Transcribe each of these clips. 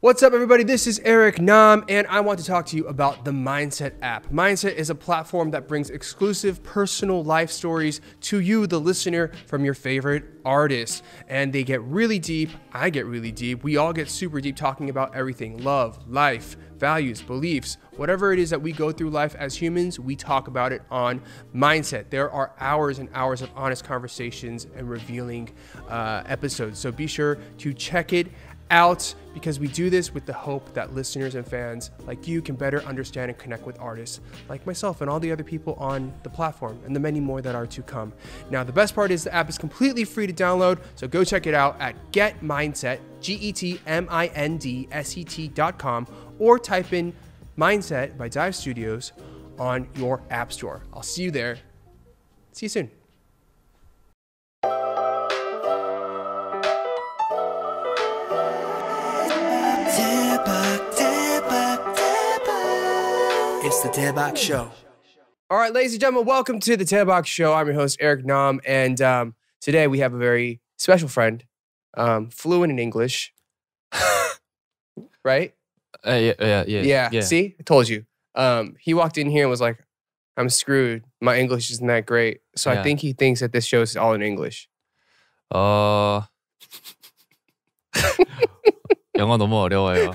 What's up, everybody? This is Eric Nam, and I want to talk to you about the Mindset app. Mindset is a platform that brings exclusive personal life stories to you, the listener, from your favorite artists. And they get really deep. I get really deep. We all get super deep talking about everything love, life, values, beliefs, whatever it is that we go through life as humans, we talk about it on Mindset. There are hours and hours of honest conversations and revealing uh, episodes. So be sure to check it out because we do this with the hope that listeners and fans like you can better understand and connect with artists like myself and all the other people on the platform and the many more that are to come. Now, the best part is the app is completely free to download, so go check it out at Get G E T M I N D S E T.com, or type in Mindset by Dive Studios on your App Store. I'll see you there. See you soon. It's the Tearbox Show. All right, ladies and gentlemen, welcome to the Tearbox Show. I'm your host, Eric Nam, and um, today we have a very special friend, um, fluent in English, right? Uh, yeah, yeah, yeah, yeah, yeah. See, I told you. Um, he walked in here and was like, "I'm screwed. My English isn't that great." So yeah. I think he thinks that this show is all in English. Uh. 영어 너무 어려워요.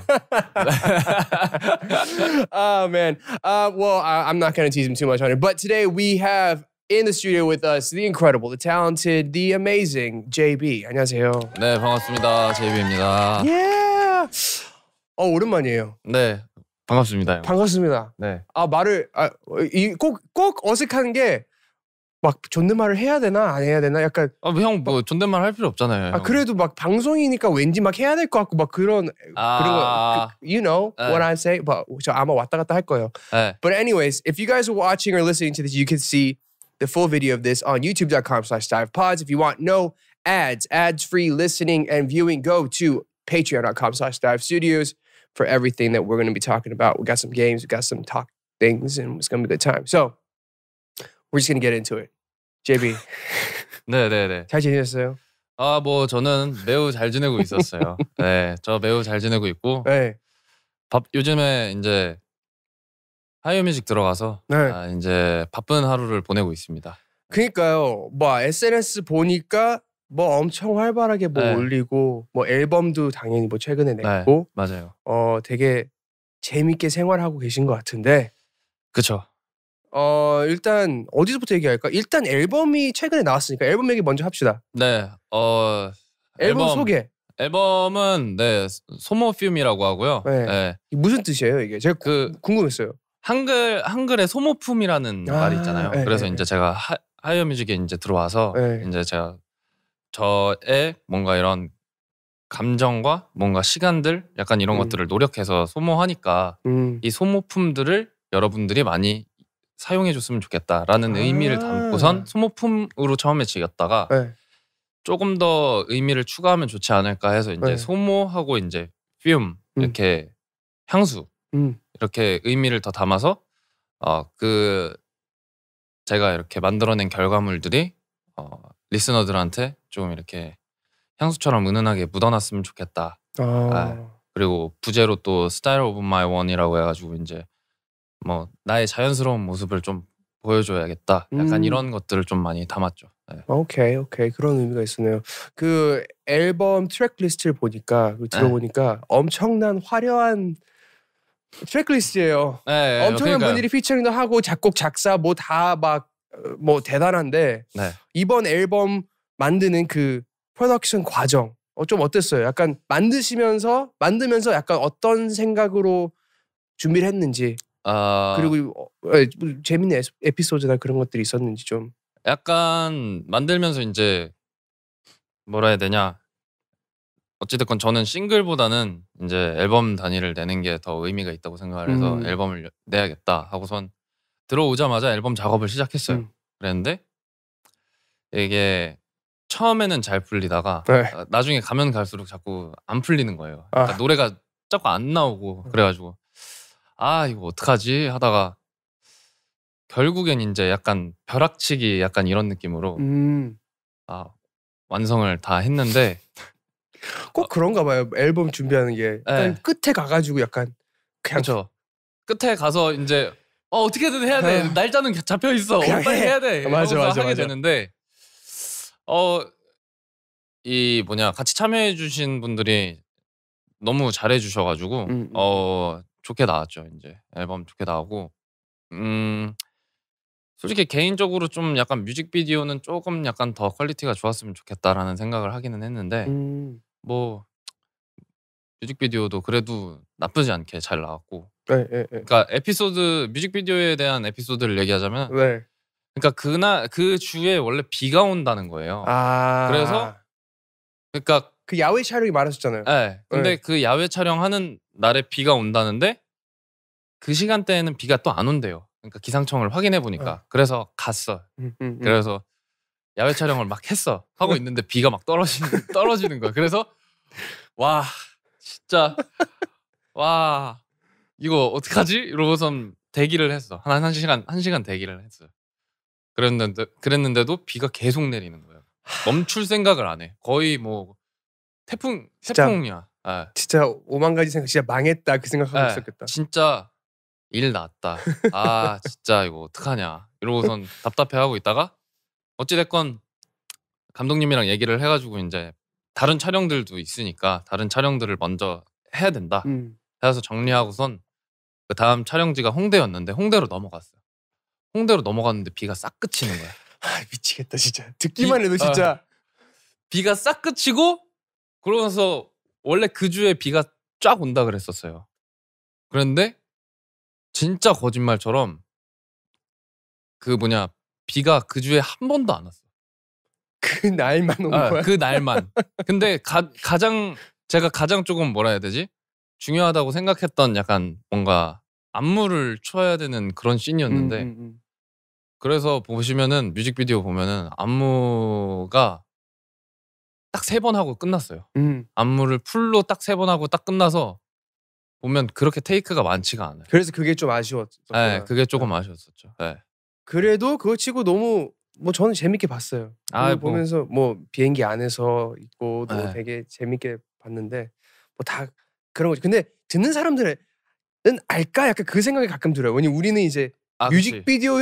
oh man. Uh, well, I, am not going to tease him too much on it, but today we have in the studio with us the incredible, the talented, the amazing JB. 안녕하세요. 네, 반갑습니다. JB입니다. Yeah. 어 오랜만이에요. 네. 반갑습니다. 형. 반갑습니다. 네. 아 말을 아이꼭꼭 어색한 게막 존댓말을 해야 되나 안 해야 되나 약간 아, 형뭐 존댓말 할 필요 없잖아요. 아, 그래도 막 방송이니까 왠지 막 해야 될것 같고 막 그런 아~ 그런 그, you know 네. what I say but 저 아마 왔다 갔다 할 거예요. 네. But anyways, if you guys are watching or listening to this, you can see the full video of this on youtube.com/divepods. If you want no ads, ads-free listening and viewing, go to patreon.com/divestudios for everything that we're going to be talking about. We got some games, we got some talk things, and it's going to be a good time. So we're just going to get into it. 제비. 네네네. 잘 지내셨어요? 아뭐 저는 매우 잘 지내고 있었어요. 네, 저 매우 잘 지내고 있고. 네. 밥 요즘에 이제 하이뮤직 오 들어가서 네. 아, 이제 바쁜 하루를 보내고 있습니다. 그니까요. 뭐 SNS 보니까 뭐 엄청 활발하게 뭐 네. 올리고 뭐 앨범도 당연히 뭐 최근에 네, 냈고 네, 맞아요. 어 되게 재밌게 생활하고 계신 것 같은데. 그쵸. 어 일단 어디서부터 얘기할까? 일단 앨범이 최근에 나왔으니까 앨범 얘기 먼저 합시다. 네. 어 앨범, 앨범 소개. 앨범은 네 소모품이라고 하고요. 네. 네. 무슨 뜻이에요 이게? 제가 그 궁금했어요. 한글 한글에 소모품이라는 아, 말이 있잖아요. 네, 그래서 네, 네. 이제 제가 하이어뮤직에 이제 들어와서 네. 이제 제가 저의 뭔가 이런 감정과 뭔가 시간들 약간 이런 음. 것들을 노력해서 소모하니까 음. 이 소모품들을 여러분들이 많이 사용해줬으면 좋겠다라는 아~ 의미를 담고선 소모품으로 처음에 지겼다가 네. 조금 더 의미를 추가하면 좋지 않을까 해서 이제 네. 소모하고 이제 퓸 음. 이렇게 음. 향수 음. 이렇게 의미를 더 담아서 어, 그 제가 이렇게 만들어낸 결과물들이 어, 리스너들한테 좀 이렇게 향수처럼 은은하게 묻어놨으면 좋겠다. 아. 아, 그리고 부제로 또 스타일 오브 마이 원이라고 해가지고 이제 뭐 나의 자연스러운 모습을 좀 보여줘야겠다. 약간 음. 이런 것들을 좀 많이 담았죠. 네. 오케이 오케이 그런 의미가 있으네요. 그 앨범 트랙 리스트를 보니까 네. 들어보니까 네, 네, 네. 엄청난 화려한 트랙 리스트예요. 네, 엄청난 분들이 피처링도 하고 작곡 작사 뭐 다 막뭐 어, 대단한데 이번 앨범 만드는 그 프로덕션 과정 어, 좀 어땠어요? 약간 만드시면서 만들면서 약간 어떤 생각으로 준비를 했는지 아 그리고 어, 어 뭐 재밌는 에피소드나 그런 것들이 있었는지 좀 약간 만들면서 이제 뭐라 해야 되냐 어찌됐건 저는 싱글보다는 이제 앨범 단위를 내는 게 더 의미가 있다고 생각을 해서 음. 앨범을 내야겠다 하고선 들어오자마자 앨범 작업을 시작했어요. 음. 그랬는데 이게 처음에는 잘 풀리다가 네. 어, 나중에 가면 갈수록 자꾸 안 풀리는 거예요. 아. 그러니까 아. 노래가 자꾸 안 나오고 음. 그래가지고 아 이거 어떡하지 하다가 결국엔 이제 약간 벼락치기 약간 이런 느낌으로 음. 아 완성을 다 했는데 꼭 아 그런가 봐요 앨범 준비하는 게 네. 끝에 가가지고 약간 그냥 그렇죠 끝에 가서 이제 어 어떻게든 해야 돼 아. 날짜는 잡혀 있어 빨리 해. 야돼 맞아 맞아 하게 맞아. 되는데 어 이 뭐냐 같이 참여해 주신 분들이 너무 잘해 주셔가지고 음. 음 어 음. 좋게 나왔죠. 이제 앨범 좋게 나오고 음 솔직히 개인적으로 좀 약간 뮤직비디오는 조금 약간 더 퀄리티가 좋았으면 좋겠다라는 생각을 하기는 했는데 음. 뭐 뮤직비디오도 그래도 나쁘지 않게 잘 나왔고 네, 네, 네. 그러니까 에피소드 뮤직비디오에 대한 에피소드를 얘기하자면 네. 그러니까 그날 그 주에 원래 비가 온다는 거예요. 아. 그래서 그러니까 그 야외 촬영이 많았었잖아요. 네. 예. 예. 근데 그 야외 촬영하는 날에 비가 온다는데 그 시간대에는 비가 또 안 온대요. 그러니까 기상청을 확인해 보니까 어. 그래서 갔어. 음, 음, 음. 그래서 야외 촬영을 막 했어 하고 있는데 비가 막 떨어지는 떨어지는 거야. 그래서 와 진짜 와 이거 어떡하지? 이러고선 대기를 했어. 한, 한 시간 한 시간 대기를 했어. 그랬는데 그랬는데도 비가 계속 내리는 거예요. 멈출 생각을 안 해. 거의 뭐 태풍 태풍이야. 네. 진짜 오만 가지 생각 진짜 망했다 그 생각하고 네. 있었겠다. 진짜 일 났다. 아 진짜 이거 어떡하냐 이러고선 답답해하고 있다가 어찌됐건 감독님이랑 얘기를 해가지고 이제 다른 촬영들도 있으니까 다른 촬영들을 먼저 해야 된다. 음. 해서 정리하고선 그 다음 촬영지가 홍대였는데 홍대로 넘어갔어요. 홍대로 넘어갔는데 비가 싹 그치는 거야. 아, 미치겠다 진짜. 듣기만 비, 해도 어. 진짜 아, 비가 싹 그치고 그러면서 원래 그 주에 비가 쫙 온다 그랬었어요. 그런데 진짜 거짓말처럼 그 뭐냐 비가 그 주에 한 번도 안 왔어. 그 날만 온 아, 거야. 그 날만. 근데 가, 가장 제가 가장 조금 뭐라 해야 되지? 중요하다고 생각했던 약간 뭔가 안무를 쳐야 되는 그런 씬이었는데 음, 음, 음. 그래서 보시면은 뮤직비디오 보면은 안무가 딱세번 하고 끝났어요. 음. 안무를 풀로 딱 세 번 하고 딱 끝나서 보면 그렇게 테이크가 많지가 않아요. 그래서 그게 좀 아쉬웠죠. 네, 그게 네. 조금 네. 아쉬웠었죠. 네. 그래도 그거 치고 너무 뭐 저는 재밌게 봤어요. 아, 뭐. 보면서 뭐 비행기 안에서 있고 네. 되게 재밌게 봤는데 뭐 다 그런 거죠 근데 듣는 사람들은 알까 약간 그 생각이 가끔 들어요. 왜냐 우리는 이제 아, 뮤직비디오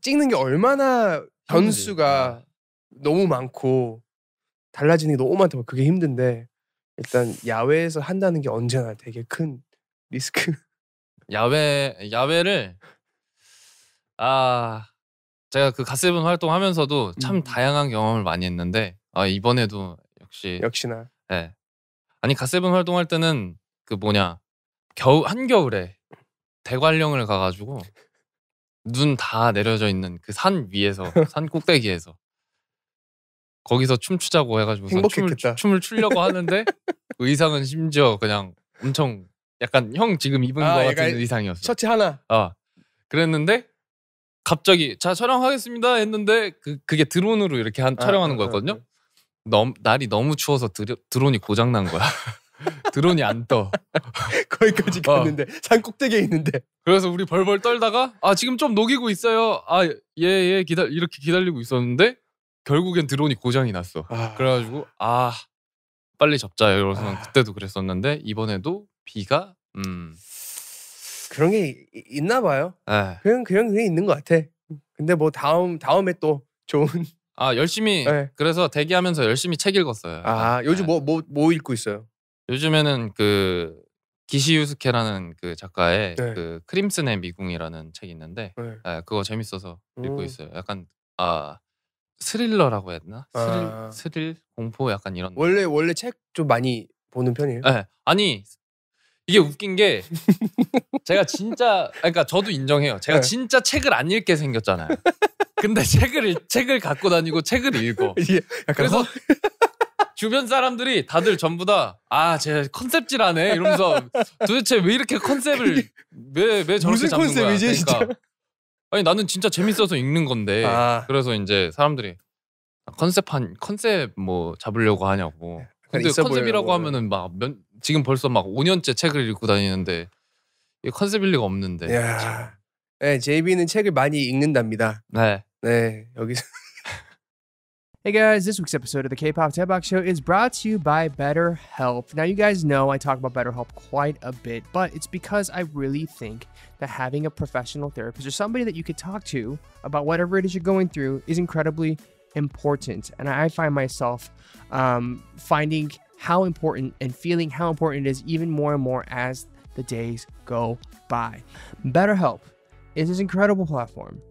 찍는 게 얼마나 변수가 네. 너무 많고 달라지는 게 너무 많다 보 그게 힘든데 일단 야외에서 한다는 게 언제나 되게 큰 리스크. 야외 야외를 아 제가 그 갓세븐 활동하면서도 참 음. 다양한 경험을 많이 했는데 아 이번에도 역시 역시나 예 네. 아니 갓세븐 활동할 때는 그 뭐냐 겨우 한겨울에 대관령을 가가지고 눈 다 내려져 있는 그 산 위에서 산 꼭대기에서 거기서 춤추자고 해가지고 행복했겠다. 춤을, 춤을 추려고 하는데 의상은 심지어 그냥 엄청 약간 형 지금 입은 아, 거 같은 의상이었어. 셔츠 하나. 아 그랬는데 갑자기 자 촬영하겠습니다 했는데 그 그게 드론으로 이렇게 한, 아, 촬영하는 아, 거였거든요. 아, 너무, 네. 날이 너무 추워서 드려, 드론이 고장 난 거야. 드론이 안 떠. 거기까지 어. 갔는데 어. 산 꼭대기에 있는데. 그래서 우리 벌벌 떨다가 아 지금 좀 녹이고 있어요. 아예예 예, 기다 이렇게 기다리고 있었는데 결국엔 드론이 고장이 났어. 아... 그래가지고 아 빨리 접자 이러서 아... 그때도 그랬었는데 이번에도 비가 음 그런 게 있나 봐요. 네. 그냥 그냥 그냥 있는 것 같아. 근데 뭐 다음 다음에 또 좋은 아 열심히 네. 그래서 대기하면서 열심히 책 읽었어요. 아, 아 요즘 예. 뭐 뭐뭐 뭐, 뭐 읽고 있어요? 요즘에는 그 기시유스케라는 그 작가의 네. 그 크림슨의 미궁이라는 책이 있는데 네. 그거 재밌어서 읽고 음. 있어요. 약간 아 스릴러라고 해야 되나? 아. 스릴, 스릴, 공포 약간 이런. 원래 원래 책 좀 많이 보는 편이에요? 네. 아니 이게 웃긴 게 제가 진짜 그러니까 저도 인정해요. 제가 네. 진짜 책을 안 읽게 생겼잖아요. 근데 책을 책을 갖고 다니고 책을 읽어. 예, 그래서 주변 사람들이 다들 전부 다 아, 제 컨셉질하네 이러면서 도대체 왜 이렇게 컨셉을 왜왜 저렇게 잡는 컨셉이지, 거야? 그러니까 진짜? 아니 나는 진짜 재밌어서 읽는 건데 아. 그래서 이제 사람들이 컨셉 한 컨셉 뭐 잡으려고 하냐고 근데 컨셉이라고 하면은 막 면, 지금 벌써 막 5년째 책을 읽고 다니는데 이 컨셉일 리가 없는데 야. 네, JB는 책을 많이 읽는답니다. 네. 네, 여기서 Hey guys, this week's episode of the K-Pop Tabak Show is brought to you by BetterHelp. Now, you guys know I talk about BetterHelp quite a bit, but it's because I really think that having a professional therapist or somebody that you could talk to about whatever it is you're going through is incredibly important. And I find myself um, finding how important and feeling how important it is even more and more as the days go by. BetterHelp is this incredible platform,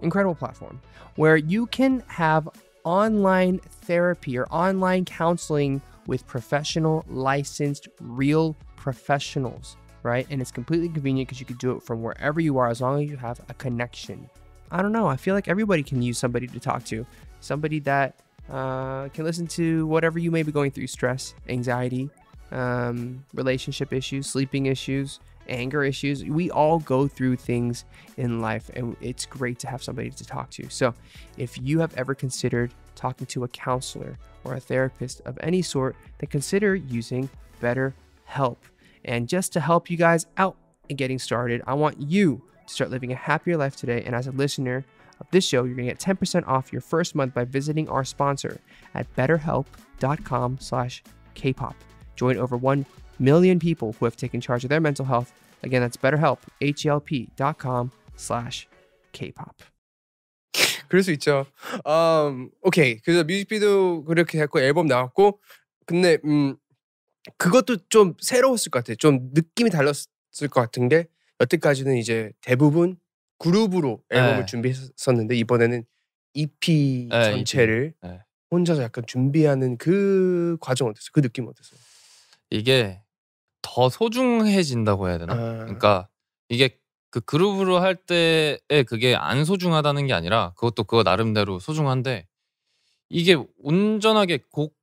incredible platform where you can have online therapy or online counseling with professional, licensed, real professionals, right? And it's completely convenient because you can do it from wherever you are as long as you have a connection. I don't know. I feel like everybody can use somebody to talk to, somebody that uh, can listen to whatever you may be going through stress, anxiety, um, relationship issues, sleeping issues, anger issues. We all go through things in life, and it's great to have somebody to talk to. So, if you have ever considered talking to a counselor or a therapist of any sort, then consider using BetterHelp. And just to help you guys out in getting started, I want you to start living a happier life today. And as a listener of this show, you're going to get 10% off your first month by visiting our sponsor at betterhelp.com slash kpop. Join over 1 million people who have taken charge of their mental health. Again, that's BetterHelp, H-E-L-P.com slash K-pop. 그럴 수 있죠. Um, 오케이. 그래서 뮤직비디오 그렇게 했고 앨범 나왔고 근데 음 그것도 좀 새로웠을 것 같아요. 좀 느낌이 달랐을 것 같은 게 여태까지는 이제 대부분 그룹으로 앨범을 네. 준비했었는데 이번에는 EP 네, e 전체를 EP. 네. 혼자서 약간 준비하는 그 과정 어땠어요? 그 느낌 어땠어요? 이게 더 소중해진다고 해야 되나? 아. 그러니까 이게 그 그룹으로 할 때에 그게 안 소중하다는 게 아니라 그것도 그거 나름대로 소중한데 이게 온전하게 곡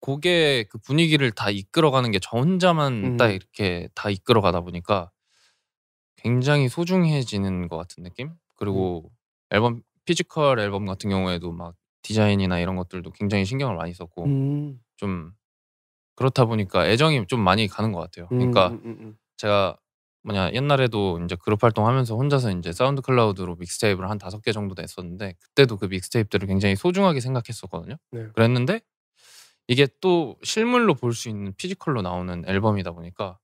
곡의 그 분위기를 다 이끌어가는 게 저 혼자만 음. 딱 이렇게 다 이끌어가다 보니까 굉장히 소중해지는 것 같은 느낌? 그리고 음. 앨범 피지컬 앨범 같은 경우에도 막 디자인이나 이런 것들도 굉장히 신경을 많이 썼고 음. 좀 그렇다 보니까 애정이 좀 많이 가는 것 같아요. 음, 그러니까 음, 음, 음, 제가 뭐냐 옛날에도 이제 그룹 활동하면서 혼자서 이제 사운드 클라우드로 믹스테이프를 한 다섯 개 정도 냈었는데 그때도 그 믹스테이프들을 굉장히 소중하게 생각했었거든요. 네. 그랬는데 이게 또 실물로 볼 수 있는 피지컬로 나오는 앨범이다 보니까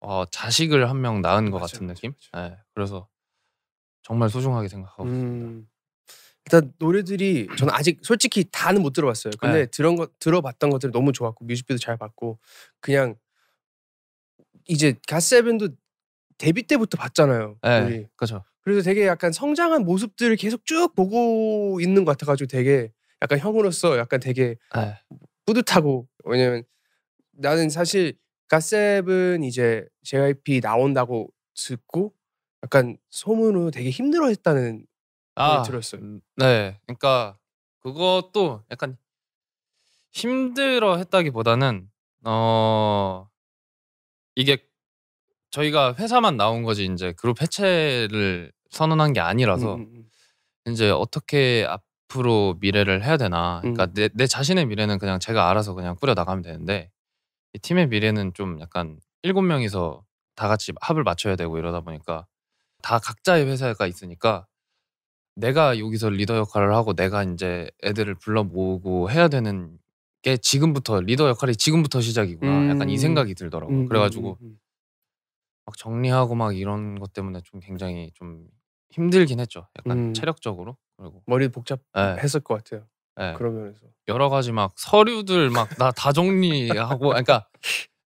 어, 자식을 한 명 낳은 것 맞아요, 같은 느낌. 맞아요, 네, 예, 그래서 정말 소중하게 생각하고 있습니다. 음. 일단 노래들이 저는 아직 솔직히 다는 못 들어봤어요. 근데 네. 들은 거 들어봤던 것들이 너무 좋았고 뮤직비디오 잘 봤고 그냥 이제 가세븐도 데뷔 때부터 봤잖아요. 네, 그렇죠. 그래서 되게 약간 성장한 모습들을 계속 쭉 보고 있는 것 같아가지고 되게 약간 형으로서 약간 되게 네. 뿌듯하고 왜냐면 나는 사실 가세븐 이제 JYP 나온다고 듣고 약간 소문으로 되게 힘들어했다는 아, 들었어요. 음, 네, 그러니까 그것도 약간 힘들어 했다기보다는 어 이게 저희가 회사만 나온 거지 이제 그룹 해체를 선언한 게 아니라서 음, 음, 음. 이제 어떻게 앞으로 미래를 해야 되나 그러니까 음. 내, 내 자신의 미래는 그냥 제가 알아서 그냥 꾸려 나가면 되는데 이 팀의 미래는 좀 약간 일곱 명이서 다 같이 합을 맞춰야 되고 이러다 보니까 다 각자의 회사가 있으니까 내가 여기서 리더 역할을 하고 내가 이제 애들을 불러 모으고 해야 되는 게 지금부터 리더 역할이 지금부터 시작이구나. 음. 약간 이 음. 생각이 들더라고. 음. 그래가지고 음, 음. 막 정리하고 막 이런 것 때문에 좀 굉장히 좀 힘들긴 했죠. 약간 음. 체력적으로 그리고 머리 복잡했을 네. 것 같아요. 네. 그런 면에서 여러 가지 막 서류들 막 나 다 정리하고 그러니까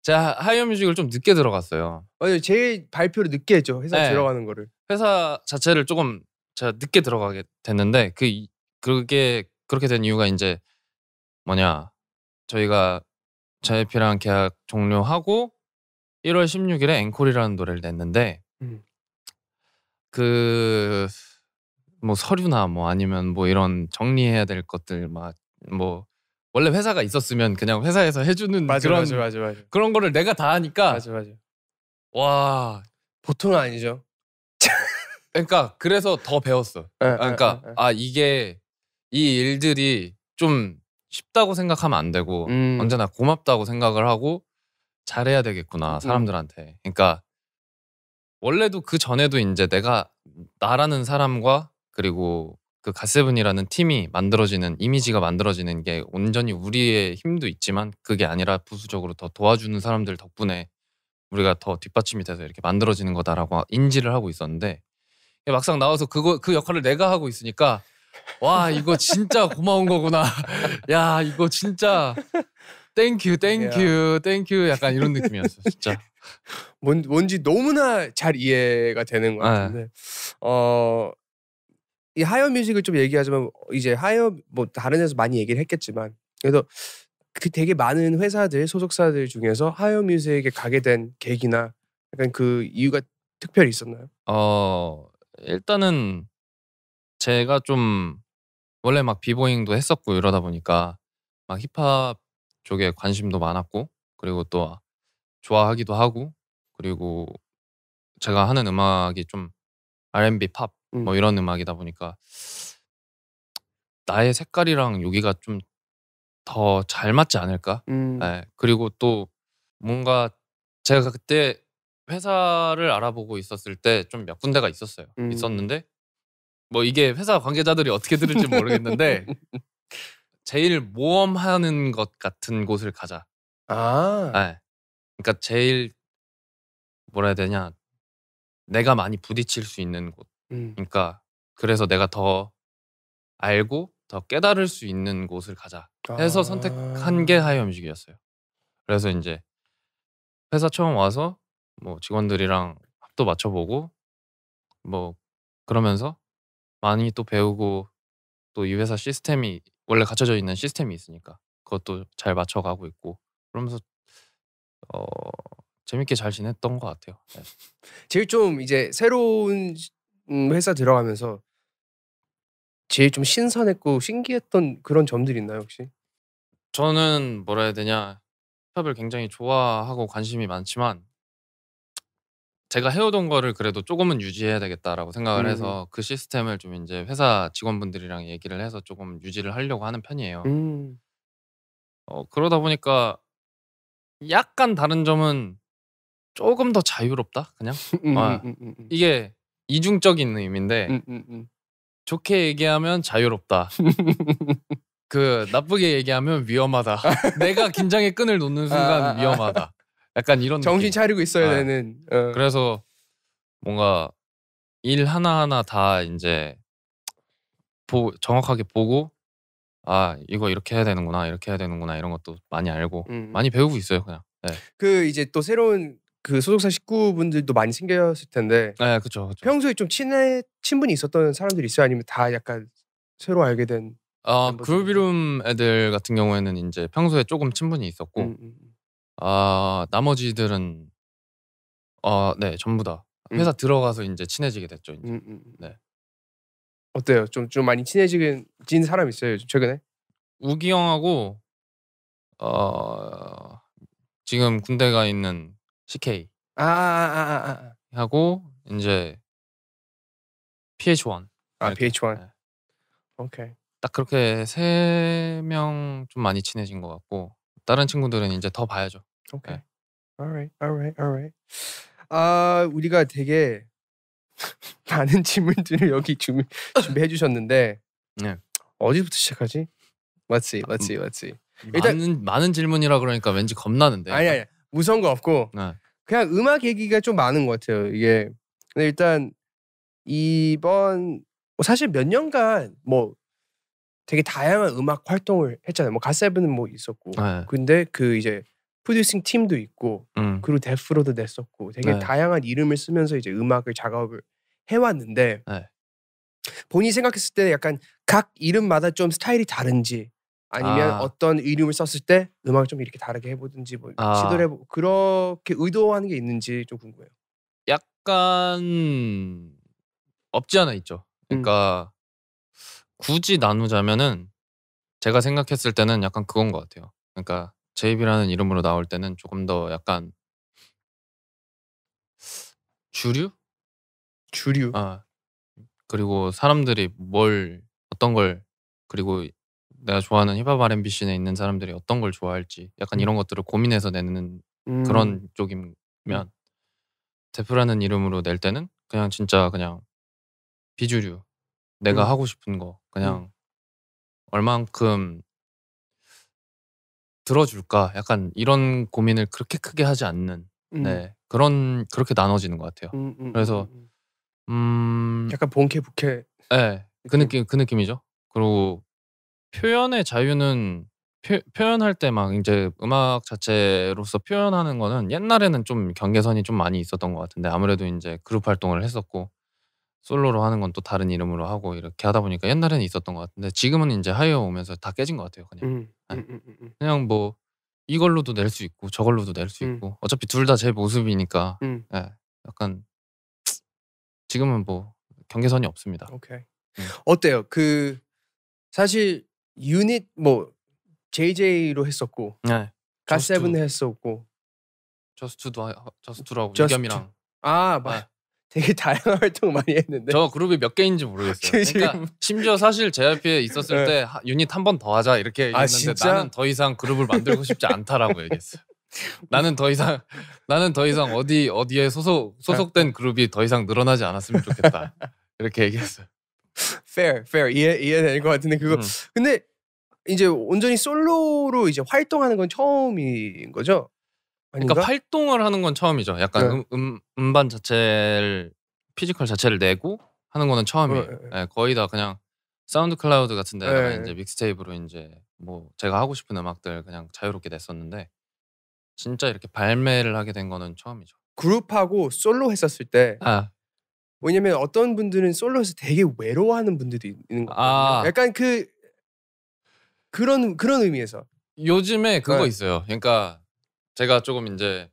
제가 하이어뮤직을 좀 늦게 들어갔어요. 맞아요. 제일 발표를 늦게 했죠. 회사 네. 들어가는 거를. 회사 자체를 조금 제가 늦게 들어가게 됐는데 그 그게 그렇게 된 이유가 이제 뭐냐 저희가 JYP랑 계약 종료하고 1월 16일에 앵콜이라는 노래를 냈는데 음. 그뭐 서류나 뭐 아니면 뭐 이런 정리해야 될 것들 막 뭐 원래 회사가 있었으면 그냥 회사에서 해주는 맞아, 그런 맞아, 맞아, 맞아. 그런 거를 내가 다 하니까 맞아 맞아 와 보통 은 아니죠 그러니까 그래서 더 배웠어. 아, 그러니까 예, 아 이게 이 일들이 좀 쉽다고 생각하면 안 되고 음. 언제나 고맙다고 생각을 하고 잘해야 되겠구나 음. 사람들한테. 그러니까 원래도 그 전에도 이제 내가 나라는 사람과 그리고 그가세븐이라는 팀이 만들어지는 이미지가 만들어지는 게 온전히 우리의 힘도 있지만 그게 아니라 부수적으로 더 도와주는 사람들 덕분에 우리가 더 뒷받침이 돼서 이렇게 만들어지는 거다라고 인지를 하고 있었는데 예, 막상 나와서 그거 그 역할을 내가 하고 있으니까 와 이거 진짜 고마운 거구나. 야 이거 진짜 땡큐 땡큐 땡큐 약간 이런 느낌이었어 진짜. 뭔 뭔지 너무나 잘 이해가 되는 것 네. 같은데 네. 어, 어이 하이어 뮤직을 좀 얘기하자면 이제 하이어 뭐 다른 데서 많이 얘기를 했겠지만 그래서 그 되게 많은 회사들 소속사들 중에서 하이어 뮤직에 가게 된 계기나 약간 그 이유가 특별히 있었나요? 어 일단은 제가 좀 원래 막 비보잉도 했었고 이러다 보니까 막 힙합 쪽에 관심도 많았고 그리고 또 좋아하기도 하고 그리고 제가 하는 음악이 좀 R&B 팝뭐 음. 이런 음악이다 보니까 나의 색깔이랑 여기가 좀 더 잘 맞지 않을까? 음. 네, 그리고 또 뭔가 제가 그때 회사를 알아보고 있었을 때 좀 몇 군데가 있었어요. 음. 있었는데 뭐 이게 회사 관계자들이 어떻게 들을지 모르겠는데 제일 모험하는 것 같은 곳을 가자. 아. 네. 그러니까 제일 뭐라 해야 되냐 내가 많이 부딪힐 수 있는 곳. 음. 그러니까 그래서 내가 더 알고 더 깨달을 수 있는 곳을 가자 해서 아. 선택한 게 하이 음식이었어요. 그래서 이제 회사 처음 와서 뭐 직원들이랑 합도 맞춰보고 뭐 그러면서 많이 또 배우고 또 이 회사 시스템이 원래 갖춰져 있는 시스템이 있으니까 그것도 잘 맞춰가고 있고 그러면서 어 재밌게 잘 지냈던 것 같아요. 네. 제일 좀 이제 새로운 음, 회사 들어가면서 제일 좀 신선했고 신기했던 그런 점들이 있나요 혹시? 저는 뭐라 해야 되냐 힙합을 굉장히 좋아하고 관심이 많지만 제가 해오던 거를 그래도 조금은 유지해야 되겠다라고 생각을 음. 해서 그 시스템을 좀 이제 회사 직원분들이랑 얘기를 해서 조금 유지를 하려고 하는 편이에요. 음. 어, 그러다 보니까 약간 다른 점은 조금 더 자유롭다 그냥 아, 이게 이중적인 의미인데 좋게 얘기하면 자유롭다 그 나쁘게 얘기하면 위험하다 아. 내가 긴장의 끈을 놓는 순간 아, 아, 위험하다 약간 이런 정신 느낌. 차리고 있어야 아, 되는. 어. 그래서 뭔가 일 하나 하나 다 이제 보, 정확하게 보고 아 이거 이렇게 해야 되는구나 이렇게 해야 되는구나 이런 것도 많이 알고 음. 많이 배우고 있어요 그냥. 네. 그 이제 또 새로운 그 소속사 식구분들도 많이 생겼을 텐데. 네, 그렇죠. 평소에 좀 친해 친분이 있었던 사람들이 있어요, 아니면 다 약간 새로 알게 된. 아 그룹이룸 애들 같은 경우에는 이제 평소에 조금 친분이 있었고 음, 음. 음. 아 나머지들은 어네 아, 전부 다 회사 음. 들어가서 이제 친해지게 됐죠. 이제. 음, 음, 음. 네. 어때요? 좀 좀 많이 친해지긴 진 사람 있어요 요즘 최근에? 우기 형하고 어 지금 군대가 있는 CK 아, 아, 아, 아, 아. 하고 이제 PH1 아 이렇게. PH1 네. 오케이 딱 그렇게 세 명 좀 많이 친해진 것 같고 다른 친구들은 이제 더 봐야죠. 오케이. Okay. 예. Alright, alright, alright. 아 우리가 되게 많은 질문들을 여기 준비, 준비해 주셨는데 네. 어디부터 시작하지? 맞지, 맞지, 맞지. 일단 많은, 많은 질문이라 그러니까 왠지 겁나는데. 아니 아니 무서운 거 없고 네. 그냥 음악 얘기가 좀 많은 것 같아요. 이게 근데 일단 이번 뭐 사실 몇 년간 뭐 되게 다양한 음악 활동을 했잖아요. 뭐 가세븐은 뭐 있었고 네. 근데 그 이제 프로듀싱 팀도 있고 음. 그리고 데프로도 냈었고 되게 네. 다양한 이름을 쓰면서 이제 음악을 작업을 해왔는데 네. 본인이 생각했을 때 약간 각 이름마다 좀 스타일이 다른지 아니면 아. 어떤 이름을 썼을 때 음악을 좀 이렇게 다르게 해보든지 뭐 아. 시도를 해보고 그렇게 의도하는 게 있는지 좀 궁금해요. 약간 없지 않아 있죠. 음. 그러니까 음. 굳이 나누자면은 제가 생각했을 때는 약간 그건 것 같아요. 그러니까 제이비라는 이름으로 나올 때는 조금 더 약간 주류? 주류. 아 그리고 사람들이 뭘 어떤 걸 그리고 내가 좋아하는 힙합 R&B 씬에 있는 사람들이 어떤 걸 좋아할지 약간 음. 이런 것들을 고민해서 내는 음. 그런 쪽이면 음. 데프라는 이름으로 낼 때는 그냥 진짜 그냥 비주류 내가 음. 하고 싶은 거 음. 그냥 얼만큼 들어줄까 약간 이런 고민을 그렇게 크게 하지 않는 음. 네 그런 그렇게 나눠지는 것 같아요. 음, 음, 그래서 음, 음. 음. 약간 본캐 부캐 네그 예, 느낌 그 느낌이죠. 그리고 표현의 자유는 표, 표현할 때 막 이제 음악 자체로서 표현하는 거는 옛날에는 좀 경계선이 좀 많이 있었던 것 같은데 아무래도 이제 그룹 활동을 했었고 솔로로 하는 건 또 다른 이름으로 하고 이렇게 하다 보니까 옛날에는 있었던 것 같은데 지금은 이제 하이어 오면서 다 깨진 것 같아요 그냥 음, 네. 음, 음, 음 그냥 뭐 이걸로도 낼 수 있고 저걸로도 낼 수 있고 어차피 둘 다 제 모습이니까 네, 약간 지금은 뭐 경계선이 없습니다 오케이 네. 어때요 그 사실 유닛 뭐 JJ로 했었고 네. 가세븐 했었고 저스트도 저스투라고 저스트. 이겸이랑 아 네. 맞. 네. 되게 다양한 활동 많이 했는데 저 그룹이 몇 개인지 모르겠어요. 그 그러니까 심지어 사실 j 이피에 있었을 네. 때 하- 유닛 한 번 더 하자 이렇게 얘기했는데 아, 진 나는 더 이상 그룹을 만들고 싶지 않다라고 얘기했어요. 나는 더 이상 나는 더 이상 어디 어디에 소속 소속된 그룹이 더 이상 늘어나지 않았으면 좋겠다 이렇게 얘기했어요. fair fair 이해 이해되는 것 같은데 그거 음. 근데 이제 온전히 솔로로 이제 활동하는 건 처음인 거죠? 그러니까 활동을 하는 건 처음이죠. 약간 네. 음, 음, 반 자체를 피지컬 자체를 내고 하는 거는 어, 처음이에요. 네. 거의 다 그냥 사운드 클라우드 같은 데다가 이제 믹스테이프로 이제 뭐 제가 하고 싶은 음악들 그냥 자유롭게 냈었는데 진짜 이렇게 발매를 하게 된 거는 처음이죠. 그룹하고 솔로 했었을 때 아. 왜냐면 어떤 분들은 솔로에서 되게 외로워하는 분들도 있는 거같요 아 약간 그 그런 그런 의미에서 요즘에 그거 네. 있어요. 그러니까 제가 조금 이제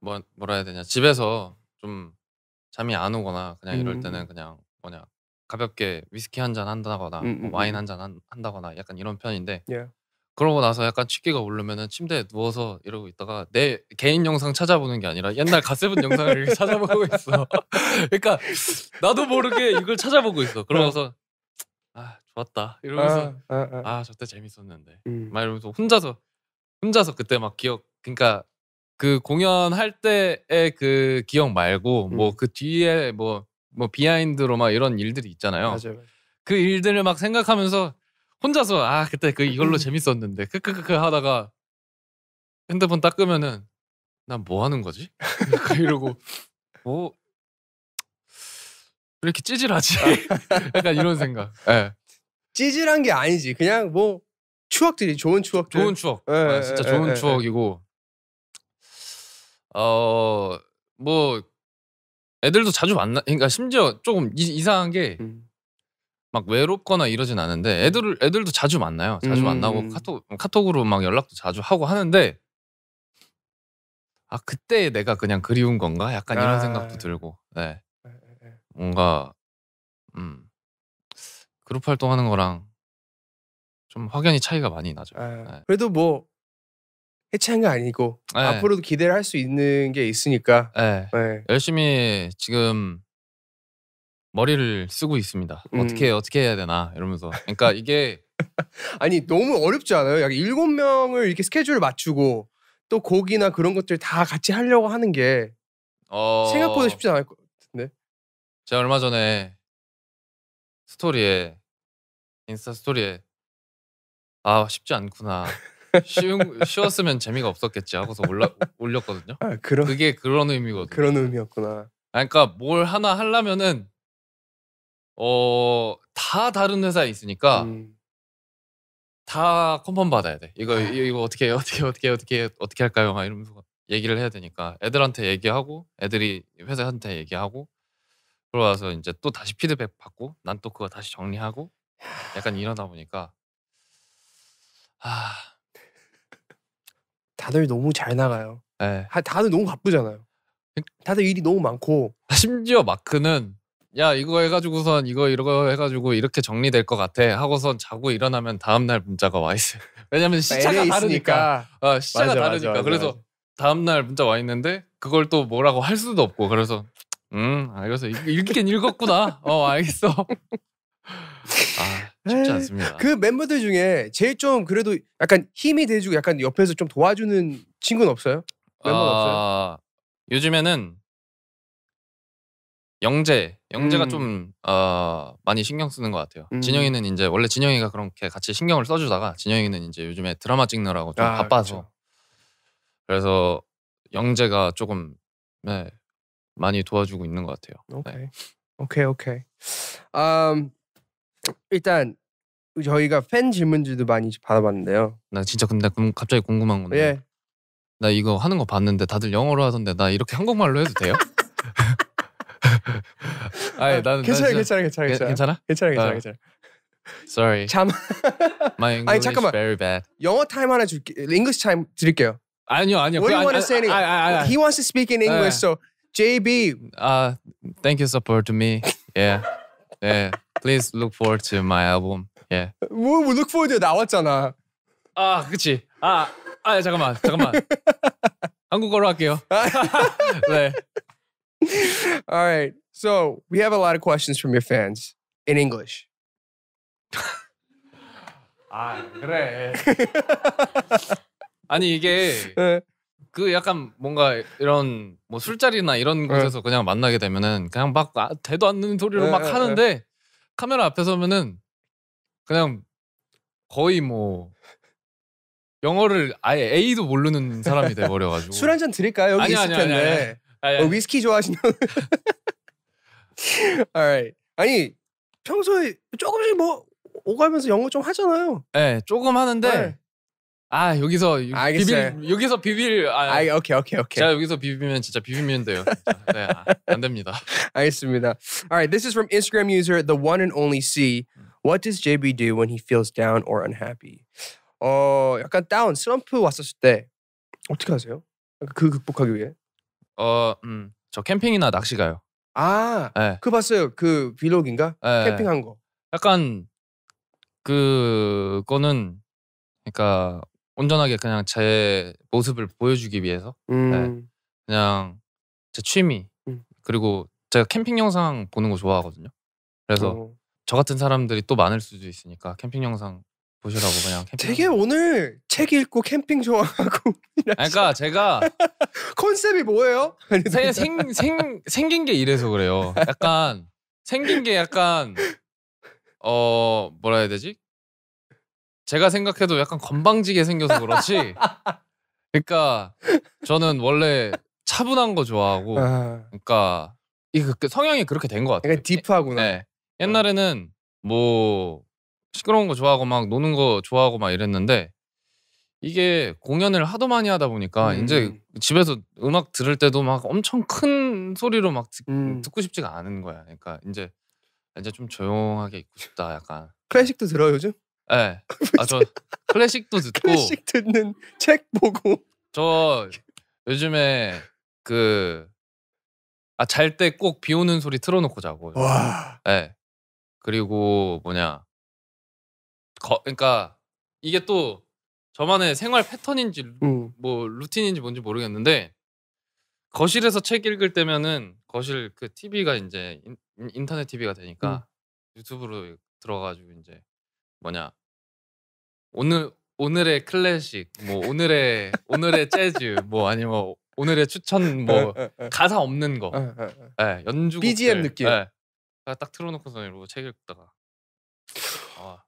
뭐 뭐라 해야 되냐 집에서 좀 잠이 안 오거나 그냥 이럴 때는 음. 그냥 뭐냐 가볍게 위스키 한 잔 한다거나 뭐 음, 음, 와인 음. 한잔 한다거나 약간 이런 편인데 예. 그러고 나서 약간 취기가 오르면은 침대에 누워서 이러고 있다가 내 개인 영상 찾아보는 게 아니라 옛날 가세븐 영상을 찾아보고 있어. 그러니까 나도 모르게 이걸 찾아보고 있어. 어. 그러면서 아 좋았다 이러면서 아, 아, 아. 아 저때 재밌었는데 음. 막 이러면서 혼자서 혼자서 그때 막 기억 그러니까 그 공연할 때의 그 기억 말고 뭐 음. 뭐그 뒤에 뭐뭐 뭐 비하인드로 막 이런 일들이 있잖아요. 맞아요. 그 일들을 막 생각하면서 혼자서 아 그때 그 이걸로 음. 재밌었는데 크크크크 하다가 핸드폰 딱 끄면은 난 뭐 하는 거지? 이러고 뭐 이렇게 찌질하지? 아. 약간 이런 생각. 예. 네. 찌질한 게 아니지. 그냥 뭐 추억들이 좋은 추억들. 좋은 추억. 예, 아, 예, 진짜 예, 좋은 예, 예. 추억이고 어뭐 애들도 자주 만나. 그러니까 심지어 조금 이, 상한 게. 음. 막 외롭거나 이러진 않은데 애들 애들도 자주 만나요. 자주 음. 만나고 카톡 카톡으로 막 연락도 자주 하고 하는데 아 그때 내가 그냥 그리운 건가? 약간 이런 아, 생각도 들고 네. 뭔가 음 그룹 활동하는 거랑 좀 확연히 차이가 많이 나죠. 네. 그래도 뭐 해체한 게 아니고 네. 앞으로도 기대를 할 수 있는 게 있으니까 네. 열심히 지금 머리를 쓰고 있습니다. 음. 어떻게 어떻게 해야 되나 이러면서 그러니까 이게 아니 너무 어렵지 않아요? 약 일곱 명을 이렇게 스케줄을 맞추고 또 곡이나 그런 것들 다 같이 하려고 하는 게 어... 생각보다 쉽지 않을 것 같은데. 제가 얼마 전에 스토리에 인스타 스토리에 아 쉽지 않구나. 쉬운, 쉬웠으면 재미가 없었겠지 하고서 올라 올렸거든요. 아, 그런, 그게 그런 의미거든요. 그런 의미였구나. 아, 그러니까 뭘 하나 하려면은 어 다 다른 회사에 있으니까 음. 다 컨펌 받아야 돼. 이거 아. 이거 어떻게 어떻게 어떻게 어떻게 어떻게 할까요? 막 이러면서 얘기를 해야 되니까 애들한테 얘기하고 애들이 회사한테 얘기하고 들어 와서 이제 또 다시 피드백 받고 난 또 그거 다시 정리하고 약간 이러다 보니까 아 다들 너무 잘 나가요. 네. 하- 다들 너무 바쁘잖아요. 그 다들 일이 너무 많고 아, 심지어 마크는 야 이거 해가지고선 이거 이거 해가지고 이렇게 정리될 것 같아 하고선 자고 일어나면 다음 날 문자가 와 있어요. 왜냐면 시차가 다르니까. 아, 시차가 어, 맞아, 다르니까. 맞아, 그래서 다음 날 문자 와 있는데 그걸 또 뭐라고 할 수도 없고 그래서 음 알겠어 아, 읽- 읽긴 읽었구나. 어 알겠어. 아 쉽지 네. 않습니다. 그 멤버들 중에 제일 좀 그래도 약간 힘이 돼주고 약간 옆에서 좀 도와주는 친구는 없어요? 멤버 는 없어요? 아, 요즘에는 영재, 영재가 음. 좀 어, 많이 신경 쓰는 것 같아요. 음. 진영이는 이제 원래 진영이가 그렇게 같이 신경을 써주다가 진영이는 이제 요즘에 드라마 찍느라고 좀 아, 바빠서 그렇 그래서 영재가 조금 네, 많이 도와주고 있는 것 같아요. 오케이, 네. 오케이, 오케이. 음, 일단 저희가 팬 질문지도 많이 받아봤는데요. 나 진짜 근데 갑자기 궁금한 건데. 예. 나 이거 하는 거 봤는데 다들 영어로 하던데 나 이렇게 한국말로 해도 돼요? 아니 나는 괜찮아 괜찮아 괜찮아 괜찮아 괜찮아 괜찮아 괜찮아 괜찮아. Sorry. 잠. My English 아니, 잠깐만. very bad. 영어 타임 하나 줄게. English 타임 드릴게요. 아니요 아니요. What do you want to say? I, I, I, He wants to speak in English, 아. so JB. Uh, 아, thank you support to me. Yeah. Yeah. Please look forward to my album. 예. 뭐, 뭐 look forward 나왔잖아. 아, 그렇지. 아, 아 잠깐만, 잠깐만. 한국어로 할게요. 네. All right. So we have a lot of questions from your fans in English. 아 그래. 아니 이게 네. 그 약간 뭔가 이런 뭐 술자리나 이런 곳에서 네. 그냥 만나게 되면은 그냥 막 아, 대도 않는 소리로 네, 막 하는데 카메라 앞에 서면은 그냥 거의 뭐 영어를 아예 A도 모르는 사람이 돼버려가지고 술 한잔 드릴까요? 여기 아니, 있을 텐데 어, 위스키 좋아하시면 Alright. 아니 평소에 조금씩 뭐 오가면서 영어 좀 하잖아요. 네, 조금 하는데 네. 아 여기서 알겠어요. 비빌 여기서 비빌 아, 아 오케이 오케이 오케이 제 여기서 비비면 진짜 비비면 돼요 네안 아, 됩니다 알겠습니다 Alright this is from Instagram user the one and only C What does JB do when he feels down or unhappy 어 약간 다운 슬럼프 왔었을 때 어떻게 하세요 그 극복하기 위해 어음저 캠핑이나 낚시 가요 아그 네. 봤어요 그 빌로그인가 네. 캠핑한 거 약간 그거는 그러니까 온전하게 그냥 제 모습을 보여주기 위해서 음. 네. 그냥 제 취미 음. 그리고 제가 캠핑 영상 보는 거 좋아하거든요. 그래서 오. 어. 저 같은 사람들이 또 많을 수도 있으니까 캠핑 영상 보시라고 그냥 캠핑 되게 영상. 오늘 책 읽고 캠핑 좋아하고 그러니까 제가 컨셉이 뭐예요? 생, 생, 생, 생긴 게 이래서 그래요. 약간 생긴 게 약간 어 뭐라 해야 되지? 제가 생각해도 약간 건방지게 생겨서 그렇지. 그러니까 저는 원래 차분한 거 좋아하고, 아. 그러니까 이 그, 그 성향이 그렇게 된 것 같아요. 약간 딥하구나. 네. 옛날에는 뭐 시끄러운 거 좋아하고 막 노는 거 좋아하고 막 이랬는데 이게 공연을 하도 많이 하다 보니까 음. 이제 집에서 음악 들을 때도 막 엄청 큰 소리로 막 듣, 음. 고 싶지가 않은 거야. 그러니까 이제 아, 이제 좀 조용하게 있고 싶다. 약간 클래식도 들어 요 요즘? 네. 예. 아저 클래식도 듣고 클래식 듣는 책 보고 저 요즘에 그 아 잘 때 꼭 비 오는 소리 틀어놓고 자고. 와. 네. 그리고 뭐냐. 거, 그러니까 이게 또 저만의 생활 패턴인지 음. 뭐 루틴인지 뭔지 모르겠는데 거실에서 책 읽을 때면은 거실 그 TV가 이제 인, 터넷 TV가 되니까 음. 유튜브로 들어가지고 이제 뭐냐 오늘 오늘의 클래식 뭐 오늘의 오늘의 재즈 뭐 아니면 오늘의 추천 뭐 어, 어, 어. 가사 없는 거 네, 예, 연주 BGM 느낌 네, 딱 틀어놓고서 이러고 책 읽다가 아,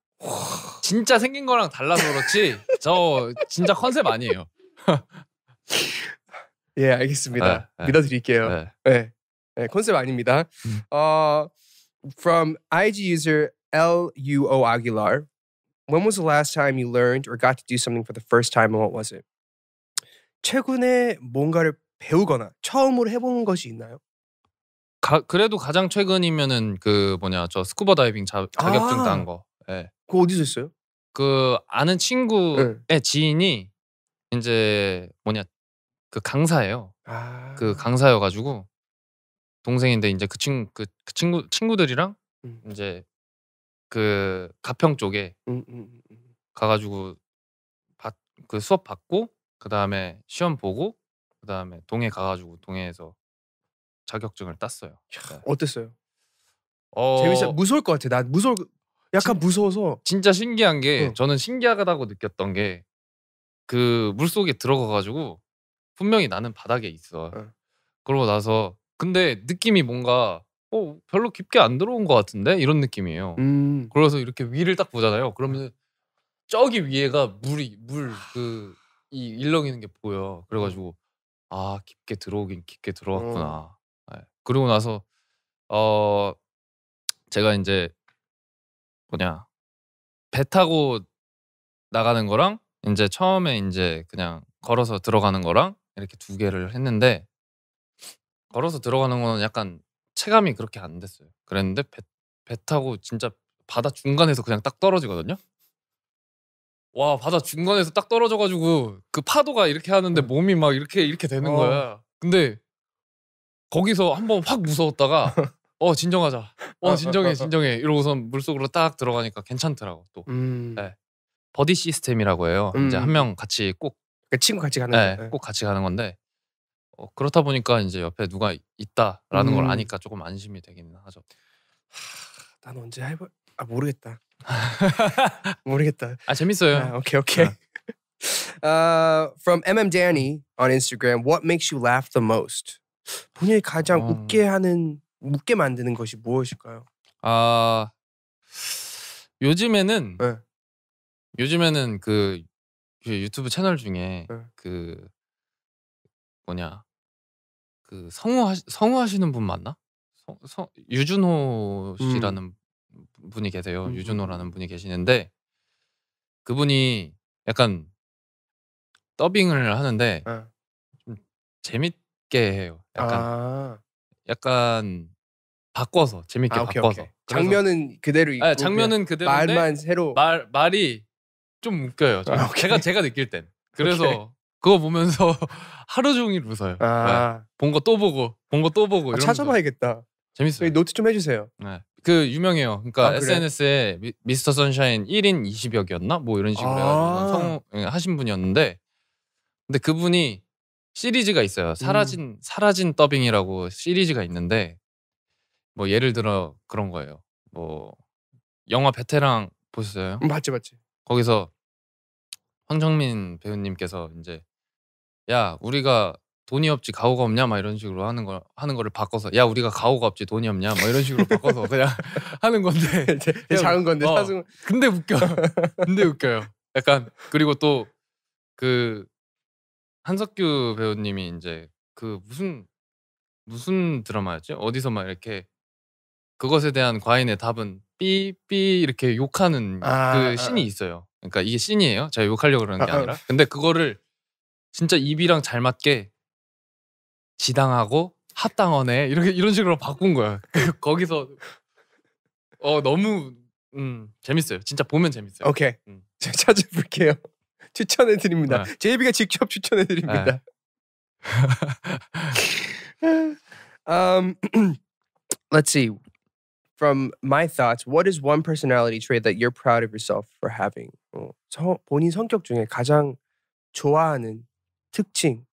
진짜 생긴 거랑 달라서 그렇지 저 진짜 컨셉 아니에요 예 알겠습니다 네, 믿어드릴게요 네. 컨셉 아닙니다 uh, from IG user L U O Aguilar. When was the last time you learned or got to do something for the first time and what was it? 최근에 뭔가를 배우거나 처음으로 해본 것이 있나요? 가, 그래도 가장 최근이면은 그 뭐냐 저 스쿠버 다이빙 자, 자격증 아~ 딴 거. 예. 그 어디서 했어요? 그 아는 친구의 네. 지인이 이제 뭐냐 그 강사예요. 아~ 그 강사여 가지고 동생인데 이제 그친 그, 그 친구 친구들이랑 음. 이제 그 가평 쪽에 음, 음, 음, 음. 가가지고 받, 그 수업 받고 그 다음에 시험 보고 그 다음에 동해 가가지고 동해에서 자격증을 땄어요. 네. 어땠어요? 어... 재밌어 무서울 것 같아. 나 무서울 그, 약간 진, 무서워서 진짜 신기한 게 어. 저는 신기하다고 느꼈던 게 그 물속에 들어가가지고 분명히 나는 바닥에 있어. 어. 그러고 나서 근데 느낌이 뭔가 어, 별로 깊게 안 들어온 것 같은데 이런 느낌이에요. 음. 그래서 이렇게 위를 딱 보잖아요. 그러면 네. 저기 위에가 물이 물그이 아. 일렁이는 게 보여. 네. 그래가지고 아 깊게 들어오긴 깊게 들어왔구나. 어. 네. 그리고 나서 어 제가 이제 뭐냐 배 타고 나가는 거랑 이제 처음에 이제 그냥 걸어서 들어가는 거랑 이렇게 두 개를 했는데 걸어서 들어가는 거는 약간 체감이 그렇게 안 됐어요. 그랬는데 배, 배 타고 진짜 바다 중간에서 그냥 딱 떨어지거든요. 와 바다 중간에서 딱 떨어져가지고 그 파도가 이렇게 하는데 몸이 막 이렇게 이렇게 되는 어. 거야. 근데 거기서 한번 확 무서웠다가 어 진정하자. 어 진정해 진정해 이러고선 물속으로 딱 들어가니까 괜찮더라고 또. 음. 네. 버디 시스템이라고 해요. 음. 이제 한 명 같이 꼭그 친구 같이 가는 네, 네. 꼭 같이 가는 건데 어, 그렇다 보니까 이제 옆에 누가 있다라는 음. 걸 아니까 조금 안심이 되기는 하죠. 난 언제 해볼 아 모르겠다. 모르겠다. 아 재밌어요. 아, 오케이 오케이. 아. uh, from MM Danny on Instagram, what makes you laugh the most? 본인이 가장 어... 웃게 하는 웃게 만드는 것이 무엇일까요? 아 요즘에는 네. 요즘에는 그, 그 유튜브 채널 중에 네. 그 뭐냐 그 성우 하시, 성우 하시는 분 맞나? 성, 성 유준호 음. 씨라는 음. 분이 계세요. 음, 음, 음. 유준호라는 분이 계시는데 그분이 약간 더빙을 하는데 네. 좀 재밌게 해요. 약간 아. 약간 바꿔서 재밌게 아, 오케이, 바꿔서 오케이. 장면은 그대로 예, 있고 아, 장면은 그대로 말만 새로 말 말이 좀 웃겨요. 아, 제가 제가 느낄 땐 그래서 오케이. 그거 보면서 하루 종일 웃어요. 아. 네. 본거 또 보고 본 거 또 보고. 아, 찾아봐야겠다. 재밌어요. 노트 좀 해주세요. 네. 그 유명해요. 그러니까 아, SNS에 미, 스터 선샤인 1인 2 0역이었나뭐 이런 식으로 아~ 성 예, 하신 분이었는데 근데 그분이 시리즈가 있어요. 사라진 음. 사라진 더빙이라고 시리즈가 있는데 뭐 예를 들어 그런 거예요. 뭐 영화 베테랑 보셨어요? 맞지 음, 맞지. 거기서 황정민 배우님께서 이제 야 우리가 돈이 없지 가오가 없냐 막 이런 식으로 하는 걸 하는 거를 바꿔서 야 우리가 가오가 없지 돈이 없냐 막 이런 식으로 바꿔서 그냥 하는 건데 제, 제 작은 건데 어, 사중 근데 웃겨 근데 웃겨요 약간 그리고 또 그 한석규 배우님이 이제 그 무슨 무슨 드라마였지 어디서 막 이렇게 그것에 대한 과인의 답은 삐삐 이렇게 욕하는 아, 그신이 아, 아. 있어요 그러니까 이게 신이에요 제가 욕하려고 그러는 게 아, 아니라 근데 그거를 진짜 입이랑 잘 맞게 지당하고 합당하네 이렇게 이런 식으로 바꾼 거야. 그 거기서 어 너무 음 재밌어요. 진짜 보면 재밌어요. 오케이 음. 제가 찾아볼게요. 추천해 드립니다. 네. 제이비가 직접 추천해 드립니다. 네. um, let's see. From my thoughts, what is one personality trait that you're proud of yourself for having? 어, 성, 본인 성격 중에 가장 좋아하는 특징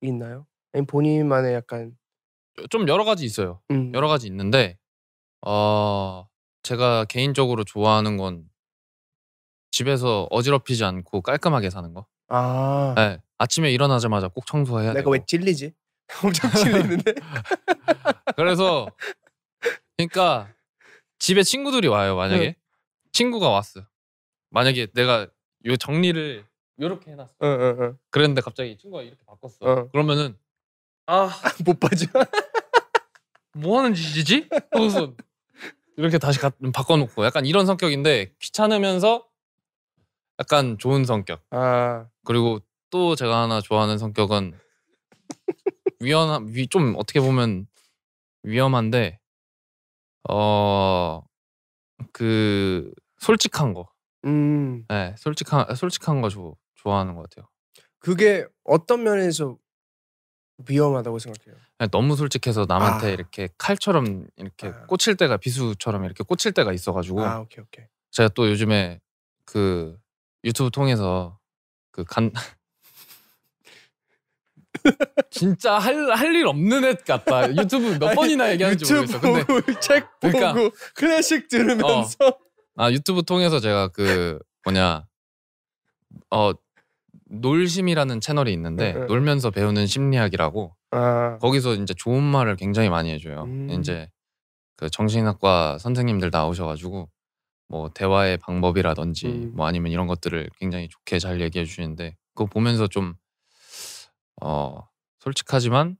있나요? 아니 본인만의 약간 좀 여러 가지 있어요. 음. 여러 가지 있는데 어, 제가 개인적으로 좋아하는 건 집에서 어지럽히지 않고 깔끔하게 사는 거. 아. 네. 아침에 일어나자마자 꼭 청소해야 돼. 내가 되고. 왜 찔리지? 엄청 찔리는데. 그래서 그러니까 집에 친구들이 와요. 만약에 응. 친구가 왔어. 만약에 내가 요 정리를 이렇게 해놨어. 응, 응, 응. 그랬는데 갑자기 친구가 이렇게 바꿨어. 어. 그러면은 아못 아, 빠져. 뭐 하는 짓이지? 하고 이렇게 다시 가, 바꿔놓고 약간 이런 성격인데 귀찮으면서 약간 좋은 성격. 아 그리고 또 제가 하나 좋아하는 성격은 위험 위, 좀 어떻게 보면 위험한데 어 그 솔직한 거. 음. 네, 솔직한 솔직한 거 조, 좋아하는 것 같아요. 그게 어떤 면에서 위험하다고 생각해요? 네, 너무 솔직해서 남한테 아. 이렇게 칼처럼 이렇게 아. 꽂힐 때가 비수처럼 이렇게 꽂힐 때가 있어가지고. 아 오케이 오케이. 제가 또 요즘에 그 유튜브 통해서 그 간 진짜 할 할 일 없는 애 같다. 유튜브 몇 아니, 번이나 얘기하는지 모르겠어. 근데 그러니까 책 보고 그러니까, 클래식 어. 들으면서 어. 아 유튜브 통해서 제가 그 뭐냐 어 놀심이라는 채널이 있는데 네. 놀면서 배우는 심리학이라고 아. 거기서 이제 좋은 말을 굉장히 많이 해줘요. 음. 이제 그 정신학과 선생님들 나오셔가지고 뭐 대화의 방법이라든지 음. 뭐 아니면 이런 것들을 굉장히 좋게 잘 얘기해 주시는데 그거 보면서 좀 어 솔직하지만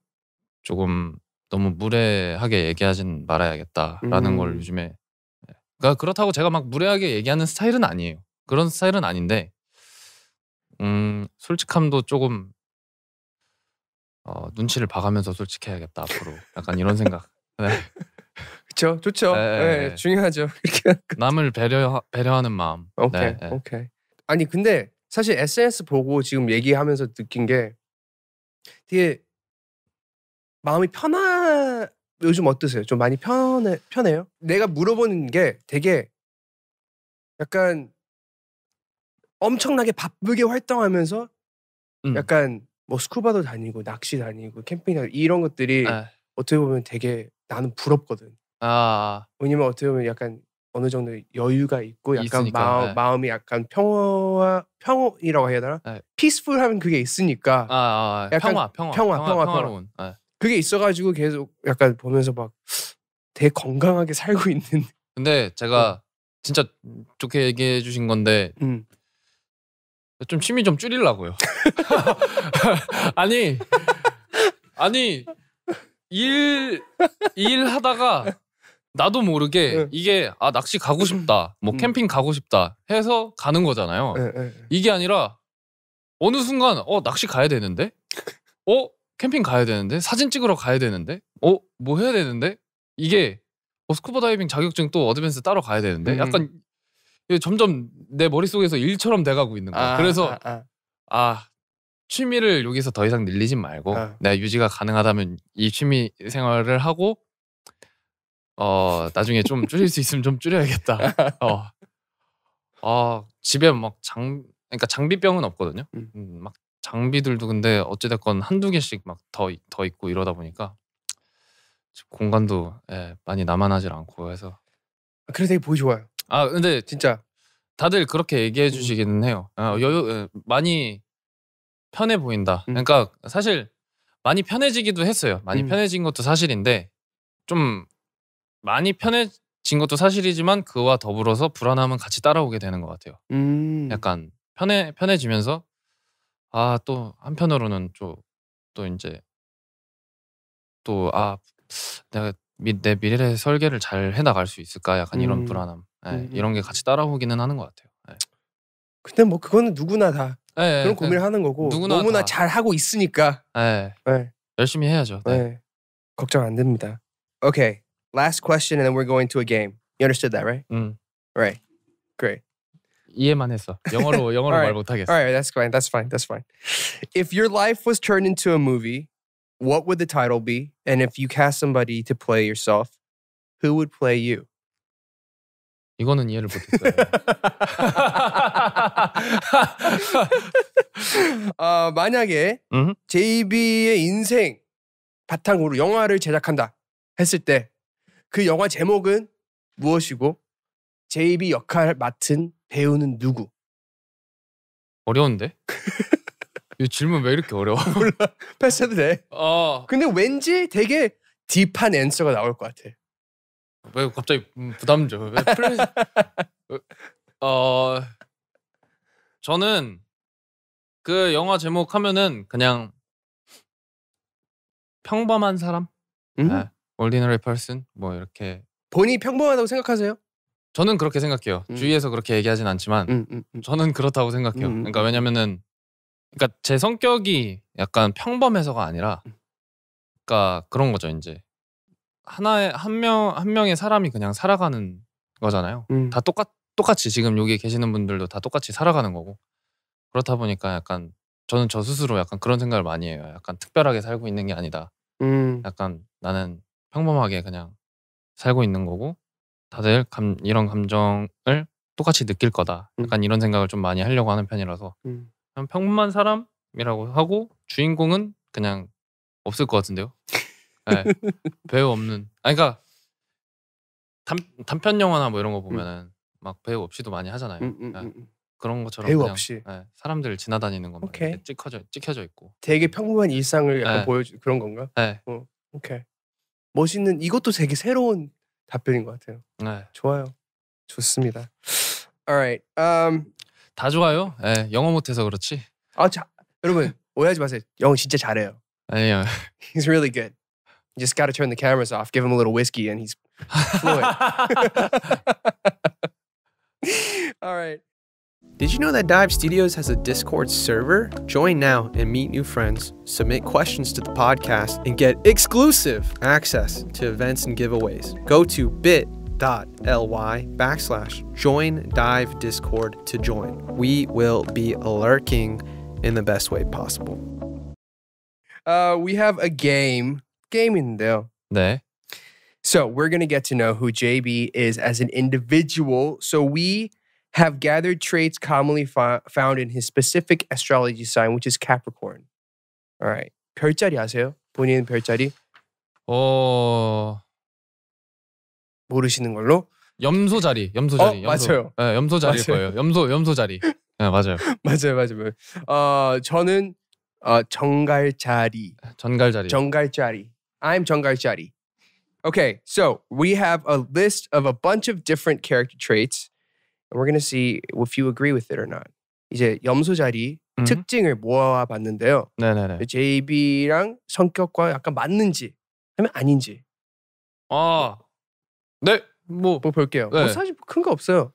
조금 너무 무례하게 얘기하진 말아야겠다라는 음. 걸 요즘에 그러니까 그렇다고 제가 막 무례하게 얘기하는 스타일은 아니에요. 그런 스타일은 아닌데 음, 솔직함도 조금 어, 눈치를 봐가면서 솔직해야겠다 앞으로 약간 이런 생각. 네. 그렇 좋죠. 네, 네, 네, 네. 중요하죠. 이렇게 남을 배려 배려하는 마음. 오케이, 네, 오케이. 아니 근데 사실 SNS 보고 지금 얘기하면서 느낀 게 되게 마음이 편한. 요즘 어떠세요? 좀 많이 편해 편해요? 내가 물어보는 게 되게 약간 엄청나게 바쁘게 활동하면서 음. 약간 뭐 스쿠버도 다니고 낚시 다니고 캠핑 다니고 이런 것들이 에. 네. 어떻게 보면 되게 나는 부럽거든. 아, 아. 왜냐면 어떻게 보면 약간 어느 정도 여유가 있고 약간 있으니 마음, 네. 이 약간 평화 평온이라고 해야 되나? 피스풀하면 네. 그게 있으니까. 아, 아, 아. 약간 평화, 평화, 평화, 평화, 평화, 평화, 평화 로 그게 있어가지고 계속 약간 보면서 막 되게 건강하게 살고 있는. 근데 제가 어. 진짜 좋게 얘기해 주신 건데 음. 좀 취미 좀 줄이려고요. 아니 아니 일 일하다가 나도 모르게 네. 이게 아 낚시 가고 싶다 뭐 음. 캠핑 가고 싶다 해서 가는 거잖아요 네, 네. 이게 아니라 어느 순간 어 낚시 가야 되는데 어 캠핑 가야 되는데 사진 찍으러 가야 되는데 어뭐 해야 되는데 이게 어, 스쿠버 다이빙 자격증 또 어드밴스 따로 가야 되는데 음. 약간 점점 내 머릿속에서 일처럼 돼가고 있는 거야 아, 그래서 아, 아. 아, 취미를 여기서 더 이상 늘리지 말고 아. 내가 유지가 가능하다면 이 취미 생활을 하고 어 나중에 좀 줄일 수 있으면 좀 줄여야겠다 어, 어 집에 막 장 그러니까 장비병은 없거든요 음. 음, 막 장비들도 근데 어찌됐건 한두 개씩 막 더 더 있고 이러다 보니까 공간도 예, 많이 남아나질 않고 해서 아, 그래 되게 보기 좋아요. 아 근데 진짜 다들 그렇게 얘기해 음. 주시기는 해요. 아, 음. 여유 예, 많이 편해 보인다. 음. 그러니까 사실 많이 편해지기도 했어요. 많이 음. 편해진 것도 사실인데 좀 많이 편해진 것도 사실이지만 그와 더불어서 불안함은 같이 따라오게 되는 것 같아요. 음. 약간 편해 편해지면서 아또 한편으로는 좀 또이제또 '아 내가 미내 미래의 설계를 잘해 나갈 수 있을까?' 약간 이런 음. 불안함. 예. 이런 게 같이 따라오기는 하는 것 같아요. 예. 근데 뭐 그거는 누구나 다예 그런 예, 예. 고민을 하는 거고 누구나 너무나 다. 잘하고 있으니까. 예. 예. 열심히 해야죠. 네. 예. 걱정 안 됩니다. Okay. Last question and then we're going to a game. You understood that, right? 음. Right. Great. 이해만 했어. 영어로 영어로 right. 말 못하겠어. Alright, that's fine. That's fine. That's fine. If your life was turned into a movie, what would the title be? And if you cast somebody to play yourself, who would play you? 이거는 이해를 못했어요. 어, 만약에 mm-hmm. JB의 인생 바탕으로 영화를 제작한다 했을 때 그 영화 제목은 무엇이고 제이비 역할 맡은 배우는 누구? 어려운데? 이 질문 왜 이렇게 어려워? 몰라. 패스해도 돼. 어. 근데 왠지 되게 딥한 앤서가 나올 것 같아. 왜 갑자기 음, 부담 줘? 왜 플레... 어 저는 그 영화 제목 하면은 그냥 평범한 사람, 음? 네. o r d i n a 뭐 이렇게 본인이 평범하다고 생각하세요? 저는 그렇게 생각해요. 음. 주위에서 그렇게 얘기하진 않지만 음, 음, 음. 저는 그렇다고 생각해요. 음, 음. 그러니까 왜냐면은 그러니까 제 성격이 약간 평범해서가 아니라 그러니까 그런 거죠 이제 하나의 한 명 한 명의 사람이 그냥 살아가는 거잖아요. 다 똑같 똑같이 지금 여기 계시는 분들도 다 똑같이 살아가는 거고 그렇다 보니까 약간 저는 저 스스로 약간 그런 생각을 많이 해요. 약간 특별하게 살고 있는 게 아니다. 약간 나는 평범하게 그냥 살고 있는 거고 다들 감, 이런 감정을 똑같이 느낄 거다. 음. 약간 음. 이런 생각을 좀 많이 하려고 하는 편이라서 음. 평범한 사람이라고 하고 주인공은 그냥 없을 것 같은데요. 네. 배우 없는. 아니 그러니까 단, 단편 영화나 뭐 이런 거 음. 보면은 막 배우 없이도 많이 하잖아요. 음, 네. 그런 것처럼 배우 없이 네, 사람들 지나다니는 것만 찍혀져 찍혀져 있고 되게 평범한 일상을 약간 네. 보여주 그런 건가? 네. 어, 오케이 멋있는 이것도 되게 새로운 답변인 것 같아요. 네. 좋아요. 좋습니다. Alright. Um, 다 좋아요. 예, 영어 못해서 그렇지. 아, 자, 여러분 오해하지 마세요. 영어 진짜 잘해요. 아니요. He's really good. You just gotta turn the cameras off, give him a little whiskey, and he's fluent. All right. Did you know that Dive Studios has a Discord server? Join now and meet new friends, submit questions to the podcast, and get exclusive access to events and giveaways. Go to bit.ly backslash join dive discord to join. We will be lurking in the best way possible. Uh, we have a game. though. 네. So we're going to get to know who JB is as an individual. So we have gathered traits commonly fo- found in his specific astrology sign, which is Capricorn. All right. 별자리 아세요? 본인 별자리 어 모르시는 걸로? 염소 자리, 염소 자리. 어, 염소. 맞아요. 네, 염소 자리일 맞아요. 거예요. 염소, 염소 자리. 네, 맞아요. 맞아요, 맞아요. 어, 저는 어, 정갈 자리. 전갈 자리. 정갈 자리. I'm 정갈 자리. Okay, so we have a list of a bunch of different character traits. And we're going to see if you agree with it or not. 이제 염소 자리 음. 특징을 모아 봤는데요. 네네네. JB랑 그 성격과 약간 맞는지 아니면 아닌지. 아, 네, 뭐, 뭐 볼게요. 뭐 네. 뭐 사실 큰 거 없어요.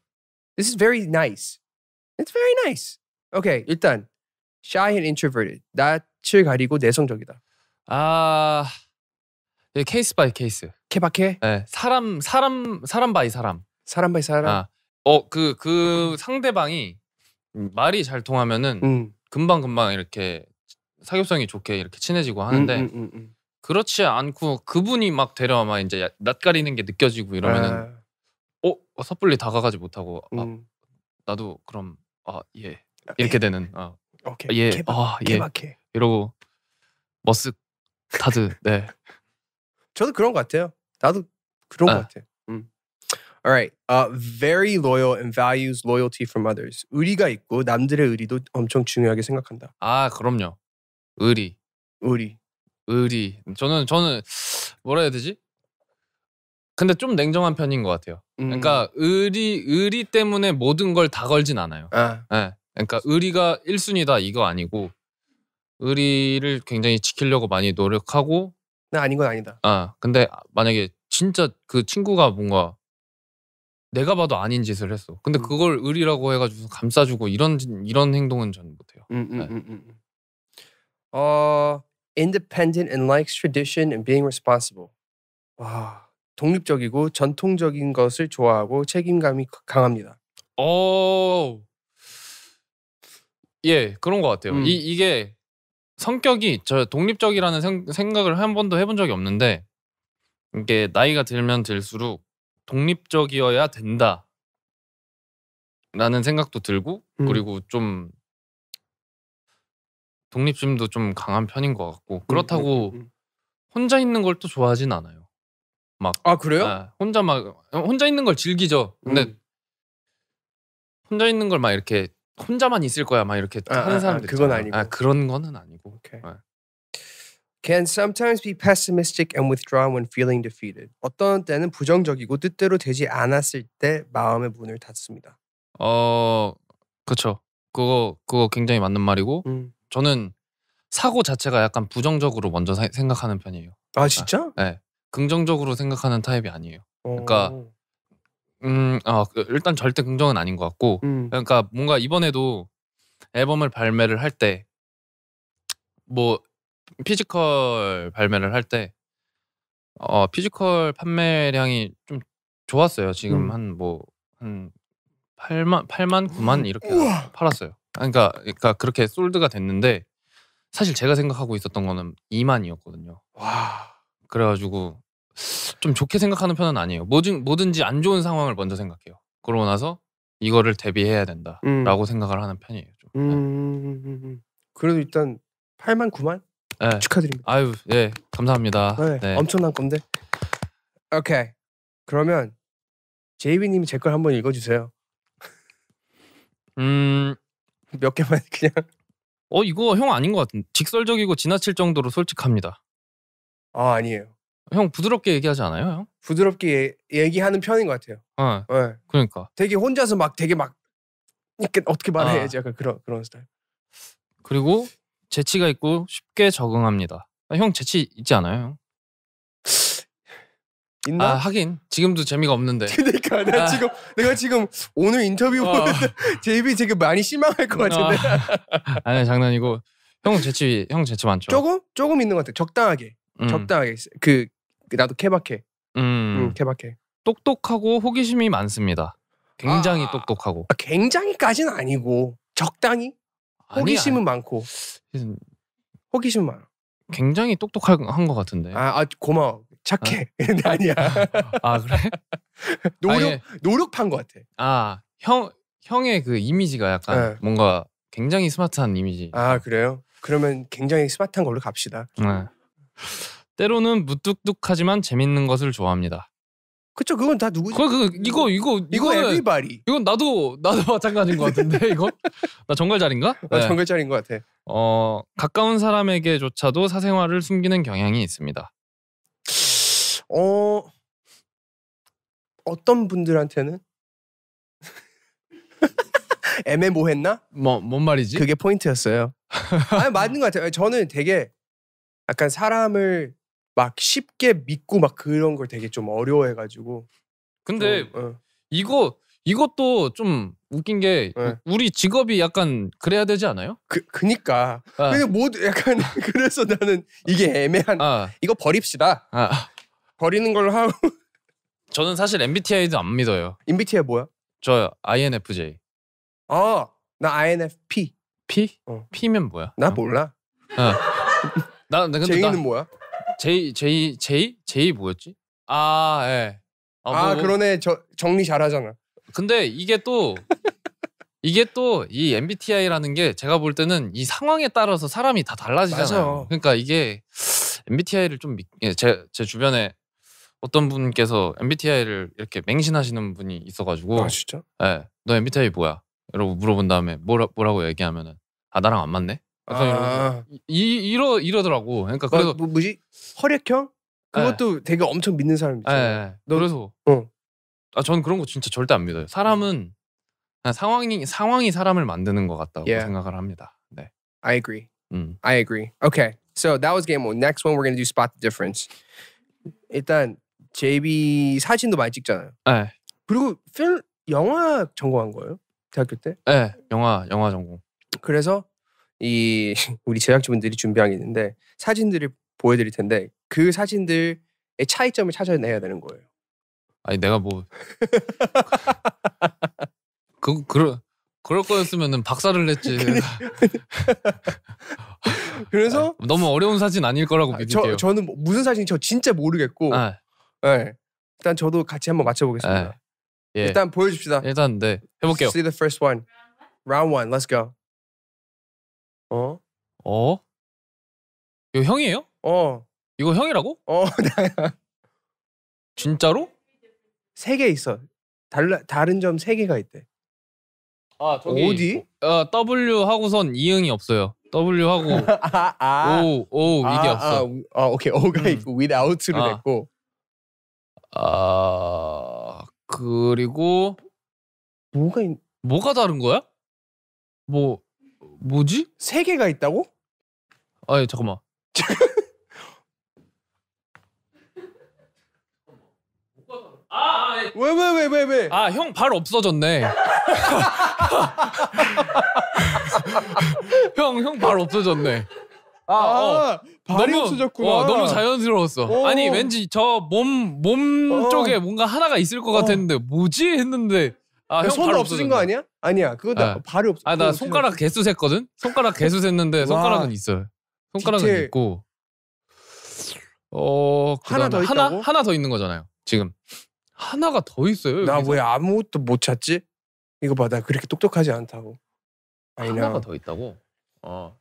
This is very nice. It's very nice. Okay, 일단 shy and introverted. 낯을 가리고 내성적이다. 아, 예, 케이스 바이 케이스. 케바케? 네, 사람 사람 사람 바이 사람. 사람 바이 사람. 아, 어그그 그 상대방이 말이 잘 통하면은 음. 금방 금방 이렇게 사교성이 좋게 이렇게 친해지고 하는데 음, 음, 음, 음. 그렇지 않고 그분이 막되려와막 이제 낯가리는 게 느껴지고 이러면은 아. 어, 어 섣불리 다가가지 못하고 아, 음. 나도 그럼 아예 아, 예. 이렇게 되는 아, 오케이. 예, 개박, 아, 예. 개박해. 아, 예. 이러고 머쓱 다들 네 저도 그런 것 같아요 나도 그런 아, 것같아 All right. Uh, very loyal and values loyalty from others. 의리가 있고 남들의 의리도 엄청 중요하게 생각한다. 아 그럼요. 의리. 의리. 의리. 저는 저는 뭐라 해야 되지? 근데 좀 냉정한 편인 것 같아요. 음. 그러니까 의리 의리 때문에 모든 걸 다 걸진 않아요. 아. 네. 그러니까 의리가 1순위다 이거 아니고 의리를 굉장히 지키려고 많이 노력하고 나 아닌 건 아니다. 아 근데 만약에 진짜 그 친구가 뭔가 내가 봐도 아닌 짓을 했어. 근데 음. 그걸 의리라고 해가지고 감싸주고 이런 이런 행동은 전 못해요. 음, 음, 네. 음, 음. 음. 어, independent and likes tradition and being responsible. 와, 독립적이고 전통적인 것을 좋아하고 책임감이 강합니다. 어, 예, 그런 것 같아요. 음. 이 이게 성격이 저 독립적이라는 생, 각을한 번도 해본 적이 없는데 이게 나이가 들면 들수록 독립적이어야 된다라는 생각도 들고 음. 그리고 좀 독립심도 좀 강한 편인 것 같고 음, 그렇다고 음, 음, 음, 혼자 있는 걸 또 좋아하진 않아요. 막아 그래요? 아, 혼자 막 혼자 있는 걸 즐기죠. 근데 음. 혼자 있는 걸 막 이렇게 혼자만 있을 거야 막 이렇게 아, 하는 아, 아, 사람들 아, 그건 아니고 아, 그런 거는 아니고 오케이. 네. can sometimes be pessimistic and withdrawn when feeling defeated. 어떤 때는 부정적이고 뜻대로 되지 않았을 때 마음의 문을 닫습니다. 어, 그렇죠. 그거 그거 굉장히 맞는 말이고 음. 저는 사고 자체가 약간 부정적으로 먼저 사, 생각하는 편이에요. 아 진짜? 아, 네. 긍정적으로 생각하는 타입이 아니에요. 오. 그러니까 어. 음, 어, 일단 절대 긍정은 아닌 것 같고 음. 그러니까 뭔가 이번에도 앨범을 발매를 할때뭐 피지컬 발매를 할 때 어, 피지컬 판매량이 좀 좋았어요. 지금 한한 음. 뭐, 한 8만 8만 9만 음. 이렇게 우와. 팔았어요. 그러니까 그러니까 그렇게 솔드가 됐는데 사실 제가 생각하고 있었던 거는 2만이었거든요. 와. 그래가지고 좀 좋게 생각하는 편은 아니에요. 뭐든 뭐든지 안 좋은 상황을 먼저 생각해요. 그러고 나서 이거를 대비해야 된다라고 음. 생각을 하는 편이에요. 좀. 네. 음. 그래도 일단 8만 9만 네. 축하드립니다. 아유, 예, 감사합니다. 네, 네. 엄청난 건데. 오케이. 그러면 제이비님이 제 걸 한번 읽어주세요. 음, 몇 개만 그냥. 어, 이거 형 아닌 것 같은. 직설적이고 지나칠 정도로 솔직합니다. 아, 아니에요. 형 부드럽게 얘기하지 않아요, 형? 부드럽게 얘, 기하는 편인 것 같아요. 어, 네. 그러니까. 되게 혼자서 막 되게 막 이렇게 어떻게 말해야지 아. 약간 그런 그런 스타일. 그리고 재치가 있고 쉽게 적응합니다. 아, 형 재치 있지 않아요? 형? 있나? 아 하긴 지금도 재미가 없는데. 그러니까 내가 아. 지금 내가 지금 오늘 인터뷰 어. 보는데 제이비 되게 많이 실망할 것 같은데. 어. 아니 장난이고 형 재치 형 재치 많죠. 조금 조금 있는 것 같아. 적당하게 음. 적당하게 그, 그 나도 케바케. 음. 음. 케바케. 똑똑하고 호기심이 많습니다. 굉장히 아. 똑똑하고. 아, 굉장히까지는 아니고 적당히. 호기심은 아니, 많고. 호기심 많아. 굉장히 똑똑한 것 같은데. 아, 아 고마워. 착해. 아. 아니야. 아 그래? 노력 아니, 노력한 것 같아. 아형 형의 그 이미지가 약간 네. 뭔가 굉장히 스마트한 이미지. 아 그래요? 그러면 굉장히 스마트한 걸로 갑시다. 네. 때로는 무뚝뚝하지만 재밌는 것을 좋아합니다. 그쵸 그건 다 누구지? 그, 그 이거 이거 이거 에비바리 이건 나도 나도 마찬가지인 것 같은데 이거 나 정갈자리인가? 나 네. 정갈자리인 것 같아. 어 가까운 사람에게조차도 사생활을 숨기는 경향이 있습니다. 어 어떤 분들한테는 애매모했나? 뭐 뭐뭔 말이지? 그게 포인트였어요. 아니 맞는 것 같아요. 저는 되게 약간 사람을 막 쉽게 믿고 막 그런 걸 되게 좀 어려워해가지고. 어, 근데 어, 어. 이거 이것도 좀 웃긴 게 네. 우리 직업이 약간 그래야 되지 않아요? 그 그니까. 아. 근데 모두 약간 그래서 나는 이게 애매한. 아. 이거 버립시다. 아. 버리는 걸로 하고. 저는 사실 MBTI도 안 믿어요. MBTI 뭐야? 저 INFJ. 아, 어, 나 INFP. P? 어. P면 뭐야? 나 몰라. 어. 나, 나 근데 j 는 뭐야? 제이 제이 제이 제이 뭐였지? 아 예. 아, 아 뭐, 아 그러네 저 정리 잘하잖아. 근데 이게 또 이게 또 이 MBTI라는 게 제가 볼 때는 이 상황에 따라서 사람이 다 달라지잖아요. 맞아. 그러니까 이게 MBTI를 좀제제 예, 제 주변에 어떤 분께서 MBTI를 이렇게 맹신하시는 분이 있어가지고 아 진짜? 예. 네, 너 MBTI 뭐야? 이러고 물어본 다음에 뭐라, 뭐라고 얘기하면은 아 나랑 안 맞네? 약간 아. 이런 이 이러 이러더라고. 그러니까 그래서 뭐, 뭐지 혈액형 그것도 예. 되게 엄청 믿는 사람이죠. 예. 예. 그래서 어. 아, 전 그런 거 진짜 절대 안 믿어요. 사람은 상황이 상황이 사람을 만드는 것 같다고 Yeah. 생각을 합니다. 네. I agree. 음. I agree. Okay, so that was game one. Next one, we're gonna do spot the difference. 일단 JB 사진도 많이 찍잖아요. 예. 그리고 필 영화 전공한 거예요 대학교 때. 예. 영화 영화 전공. 그래서 이 우리 제작진분들이 준비한 게 있는데 사진들을 보여드릴 텐데 그 사진들의 차이점을 찾아내야 되는 거예요. 아니 내가 뭐 그, 그럴 그럴 거였으면은 박사를 냈지. 그래서 아, 너무 어려운 사진 아닐 거라고 아, 믿을게요. 저, 는 뭐 무슨 사진인지 저 진짜 모르겠고. 아. 네. 일단 저도 같이 한번 맞춰보겠습니다. 예. 예. 일단 보여줍시다. 일단 네 해볼게요. See the first one, round one, let's go. 어? 어? 이거 형이에요? 어. 이거 형이라고? 어. 진짜로? 세 개 있어. 달라, 다른 점 세 개가 있대. 아 저기 어디? 아, W 하고선 이응이 없어요. W 하고 아, 아. O O 아, 이게 아, 없어. 아, 오케이 O가 음. 있고 without로 아. 됐고. 아 그리고 뭐가 있... 뭐가 다른 거야? 뭐 뭐지? 세 개가 있다고? 아니 예, 잠깐만. 왜왜 왜 왜 왜? 아 형 발 없어졌네. 형 형 발 없어졌네. 아, 아 어. 발이 너무, 없어졌구나. 와, 어, 너무 자연스러웠어. 오. 아니 왠지 저 몸몸 몸 어. 쪽에 뭔가 하나가 있을 것 어. 같았는데 뭐지 했는데 아, 형손 없어진 거 아니야? 아니야. 그거 나 아. 발이 없어. 아, 나 손가락 개수 셌거든? 손가락 개수 셌는데 손가락은 있어요. 손가락은 디테일. 있고. 어, 하나 더 하나, 있다고? 하나 더 있는 거잖아요. 지금. 하나가 더 있어요. 나 여기서. 왜 아무것도 못 찾지? 이거 봐, 나 그렇게 똑똑하지 않다고. 하나가 더 있다고? 어,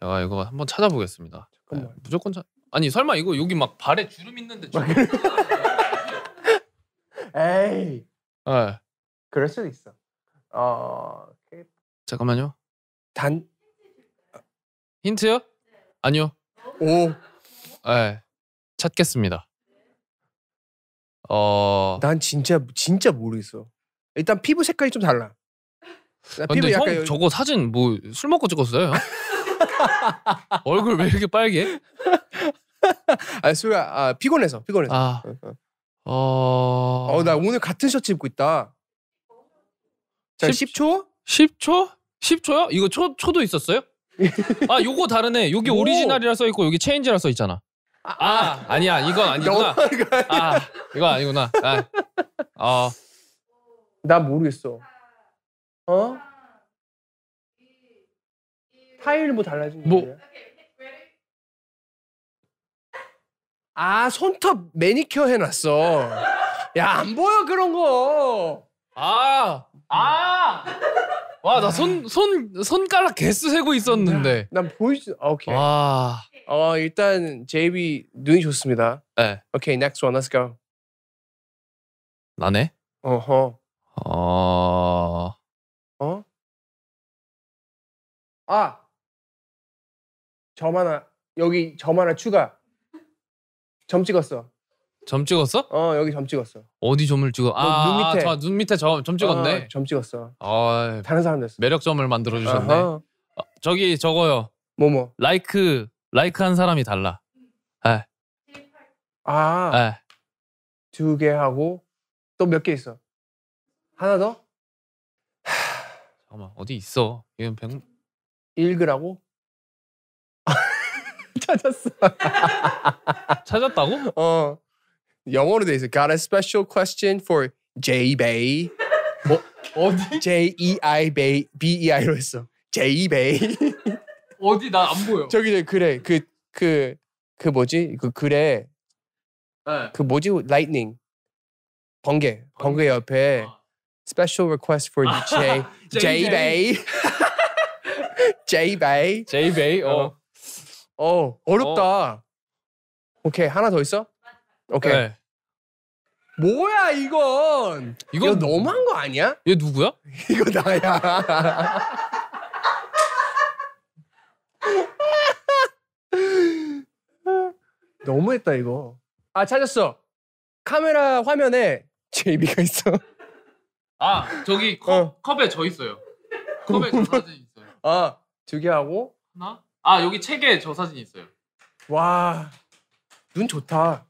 제가 이거 한번 찾아보겠습니다. 잠깐만. 네, 무조건 찾. 아니 설마 이거 여기 막 발에 주름 있는데. 주름... 에이. 네. 그럴 수도 있어. 어 그 잠깐만요. 단 힌트요? 아니요. 오. 네. 찾겠습니다. 어. 난 진짜 진짜 모르겠어. 일단 피부 색깔이 좀 달라. 나 근데 피부 약간 저거 사진 뭐 술 먹고 찍었어요? 얼굴 왜 이렇게 빨개? 아, 술 아, 피곤해서 피곤해서. 아, 어, 어, 나 오늘 같은 셔츠 입고 있다. 자, 10, 초 10초? 10초요? 이거 초, 초도 있었어요? 아 요거 다르네. 여기 오. 오리지널이라 써 있고 여기 체인지라 써 있잖아. 아, 아, 아 니야 이건 아니구나. 아이건 아, 아니구나. 아. 어. 나 모르겠어. 어? 타일 뭐 달라진 뭐? 거야? 아 손톱 매니큐어 해놨어. 야안 보여 그런 거. 아 아! 와, 나 손, 네. 손, 손가락 개수 세고 있었는데. 난 보이지, 아, 오케이. 와. 어, 일단, JB 눈이 좋습니다. 네. 오케이, next one, let's go. 나네? 어허. 어. 어? 아! 점 하나, 여기 점 하나 추가. 점 찍었어. 점 찍었어? 어 여기 점 찍었어. 어디 점을 찍어? 아눈 아, 밑에. 저눈 밑에 점, 점 찍었네. 어, 점 찍었어. 아, 다른 사람 됐어. 매력점을 만들어 주셨네. 아, 어, 어. 어, 저기 저거요. 뭐뭐. 라이크 라이크 한 사람이 달라. 에. 예. 아. 에. 예. 두개 하고 또 몇 개 있어? 하나 더? 하... 잠깐만 어디 있어? 이건 백. 1 0 읽으라고? 찾았어. 찾았다고? 어. 영어로 돼 있어. Got a special question for J Bay. 뭐 어디? J E I Bay B E I로 했어. J Bay. 어디 나 안 보여. 저기 저기 그래 그 그, 그 뭐지 그 그래 네. 그 뭐지 lightning 번개 번개 옆에 아. special request for J J Bay J Bay J Bay 어. 어 어렵다. 어. 오케이 하나 더 있어? 오케이. 네. 뭐야 이건? 이건 너무한 거 아니야? 얘 누구야? 이거 나야. 너무했다 이거. 아 찾았어. 카메라 화면에 제이비가 있어. 아 저기 컵, 어. 컵에 저 있어요. 컵에 저 사진 있어요. 아두 개 하고 하나. 아 여기 책에 저 사진 있어요. 와 눈 좋다.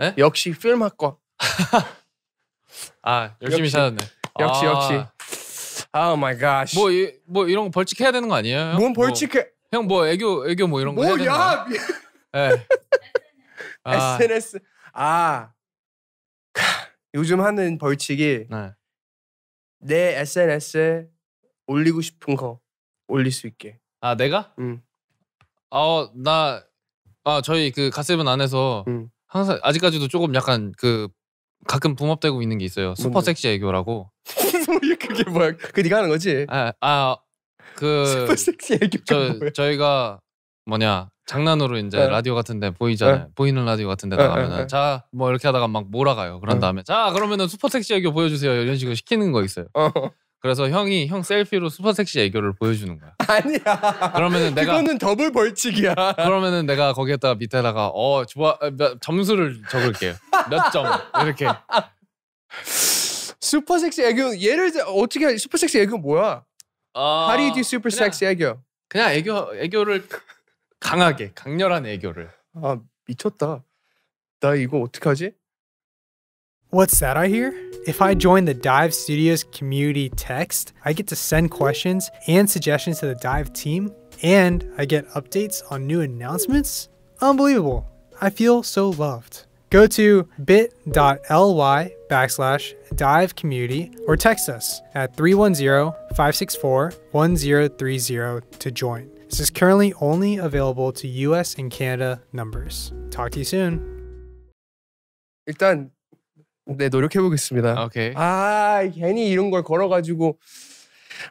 에? 역시 필마과 아 열심히 역시, 찾았네. 역시 아. 역시. 아 마이 갓. 뭐뭐 이런 거 벌칙해야 되는 거 아니에요? 형? 뭔 뭐 벌칙해? 형뭐 애교 애교 뭐 이런 거 해야 되는 거. 네. 아. SNS 아 요즘 하는 벌칙이 네. 내 SNS에 올리고 싶은 거 올릴 수 있게. 아 내가? 응. 어나아 어, 아, 저희 그 가세븐 안에서 응. 항상 아직까지도 조금 약간 그 가끔 붐업되고 있는 게 있어요. 슈퍼 뭔데? 섹시 애교라고. 그게 뭐야? 그 네가 하는 거지? 아, 아 그. 슈퍼 섹시 애교. 저 뭐야? 저희가 뭐냐 장난으로 이제 에. 네. 라디오 같은데 보이잖아요. 에. 네. 보이는 라디오 같은데 네, 나가면은 자뭐 이렇게 하다가 막 몰아가요. 그런 다음에 자 그러면은 슈퍼 섹시 애교 보여주세요 이런 식으로 시키는 거 있어요. 어. 그래서 형이 형 셀피로 슈퍼 섹시 애교를 보여주는 거야. 아니야. 그러면은 내가 그거는 더블 벌칙이야. 그러면은 내가 거기에다가 밑에다가 어 좋아 어, 점수를 적을게요. 몇점 이렇게. 슈퍼 섹시 애교 예를 들어 어떻게 슈퍼 섹시 애교 뭐야? 어, How do you do super 그냥, sexy 애교? 그냥 애교 애교를 강하게 강렬한 애교를. 아 미쳤다. 나 이거 어떡하지? What's that I hear? If I join the Dive Studios community text, I get to send questions and suggestions to the Dive team, and I get updates on new announcements? Unbelievable. I feel so loved. Go to bit.ly backslash dive community or text us at 310-564-1030 to join. This is currently only available to US and Canada numbers. Talk to you soon. 일단 네 노력해 보겠습니다. 오케이. 아 괜히 이런 걸 걸어가지고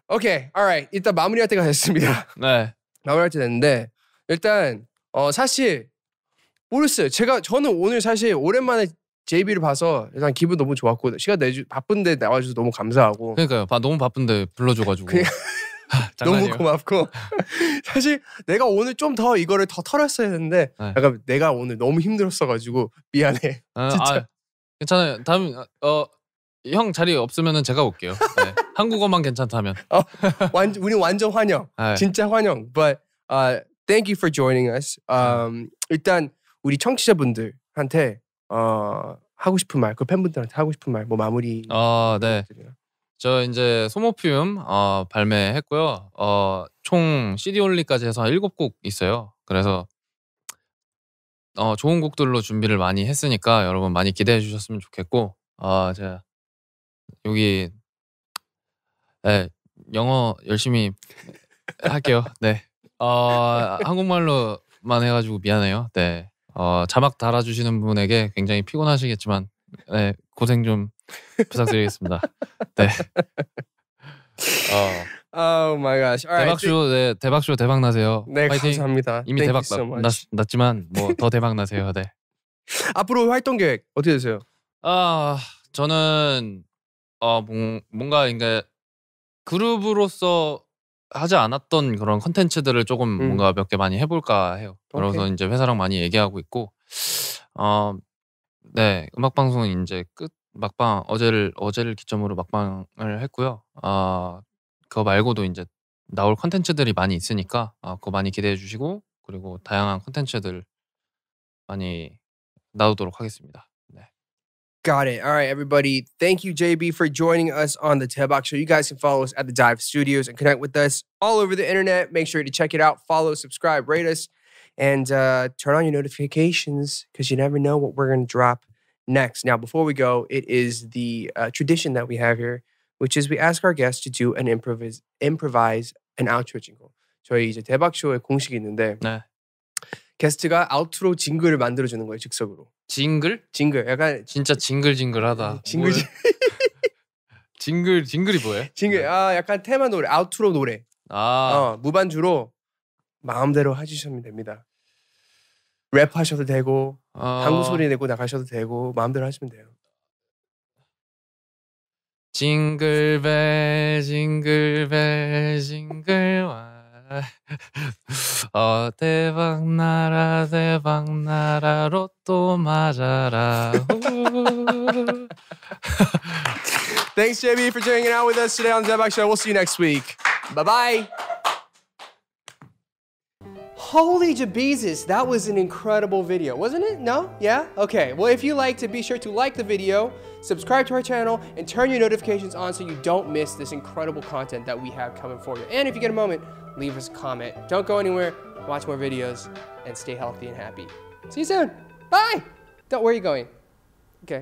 오케이, alright. 일단 마무리할 때가 됐습니다. 네. 마무리할 때 됐는데 일단 어 사실 모르겠어요. 제가 저는 오늘 사실 오랜만에 JB를 봐서 일단 기분 너무 좋았고 시간 내주 바쁜데 나와주셔서 너무 감사하고. 그러니까요. 바, 너무 바쁜데 불러줘가지고. 그냥, 너무 고맙고 사실 내가 오늘 좀 더 이거를 더 털었어야 했는데 네. 약간 내가 오늘 너무 힘들었어가지고 미안해. 아, 진짜. 아, 괜찮아요. 그 다음 어. 형 자리 없으면은 제가 올게요. 네. 한국어만 괜찮다면. 어, 완, 우리 완전 환영. 네. 진짜 환영. But uh, thank you for joining us. Um, 일단 우리 청취자분들한테 어, 하고 싶은 말, 그 팬분들한테 하고 싶은 말, 뭐 마무리. 아, 어, 네. 저 이제 소모피 어, 발매했고요. 어, 총 CD 올리까지 해서 일곱 곡 있어요. 그래서 어, 좋은 곡들로 준비를 많이 했으니까 여러분 많이 기대해 주셨으면 좋겠고 아 제가 여기 네, 영어 열심히 할게요. 네. 어, 한국말로만 해가지고 미안해요. 네. 어, 자막 달아주시는 분에게 굉장히 피곤하시겠지만 네, 고생 좀 부탁드리겠습니다. 네. 어. Oh my gosh. All right. 쇼네 대박쇼 대박 나세요. 네 파이팅. 감사합니다. 이미 Thank 대박 so 나, 났, 지만 뭐 더 대박 나세요. 네. 앞으로 활동 계획 어떻게 되세요? 아 저는 어 뭔가 그제 그룹으로서 하지 않았던 그런 컨텐츠들을 조금 음. 뭔가 몇 개 많이 해볼까 해요. 그래서 오이제 회사랑 많이 얘기하고 있고 어네 음악 방송 은 이제 끝 막방 어제를 어제를 기점으로 막방을 했고요. 아 어, 그거 말고도 이제 나올 컨텐츠들이 많이 있으니까 아, 그거 많이 기대해 주시고 그리고 다양한 컨텐츠들 많이 하겠습니다. 네. Got it. All right, everybody. Thank you, JB, for joining us on the Tailbox Show. You guys can follow us at the Dive Studios and connect with us all over the internet. Make sure to check it out. Follow, subscribe, rate us, and uh, turn on your notifications because you never know what we're going to drop next. Now, before we go, it is the uh, tradition that we have here which is we ask our guests to do an improvise, improvise an outro jingle. 저희 이제 대박 쇼의 공식이 있는데 네. 게스트가 아웃트로 징글을 만들어 주는 거예요 즉석으로. 징글? 징글. 약간 진짜 징글징글하다. 징글 징글 징글 징글이 뭐예요? 징글. 네. 아 약간 테마 노래, 아웃트로 노래. 아 어, 무반주로 마음대로 해주시면 됩니다. 랩 하셔도 되고 아. 어. 당구 소리 내고 나가셔도 되고 마음대로 하시면 돼요. Jingle bell, jingle bell, jingle bell. Oh, devang nara, devang nara, roto majara. Thanks, JB, for joining out with us today on the Devang Show. We'll see you next week. Bye-bye. Holy Jabeezus, that was an incredible video, wasn't it? No? Yeah? Okay, well if you liked it, be sure to like the video, subscribe to our channel, and turn your notifications on so you don't miss this incredible content that we have coming for you. And if you get a moment, leave us a comment. Don't go anywhere, watch more videos, and stay healthy and happy. See you soon! Bye! Don't, where are you going? Okay.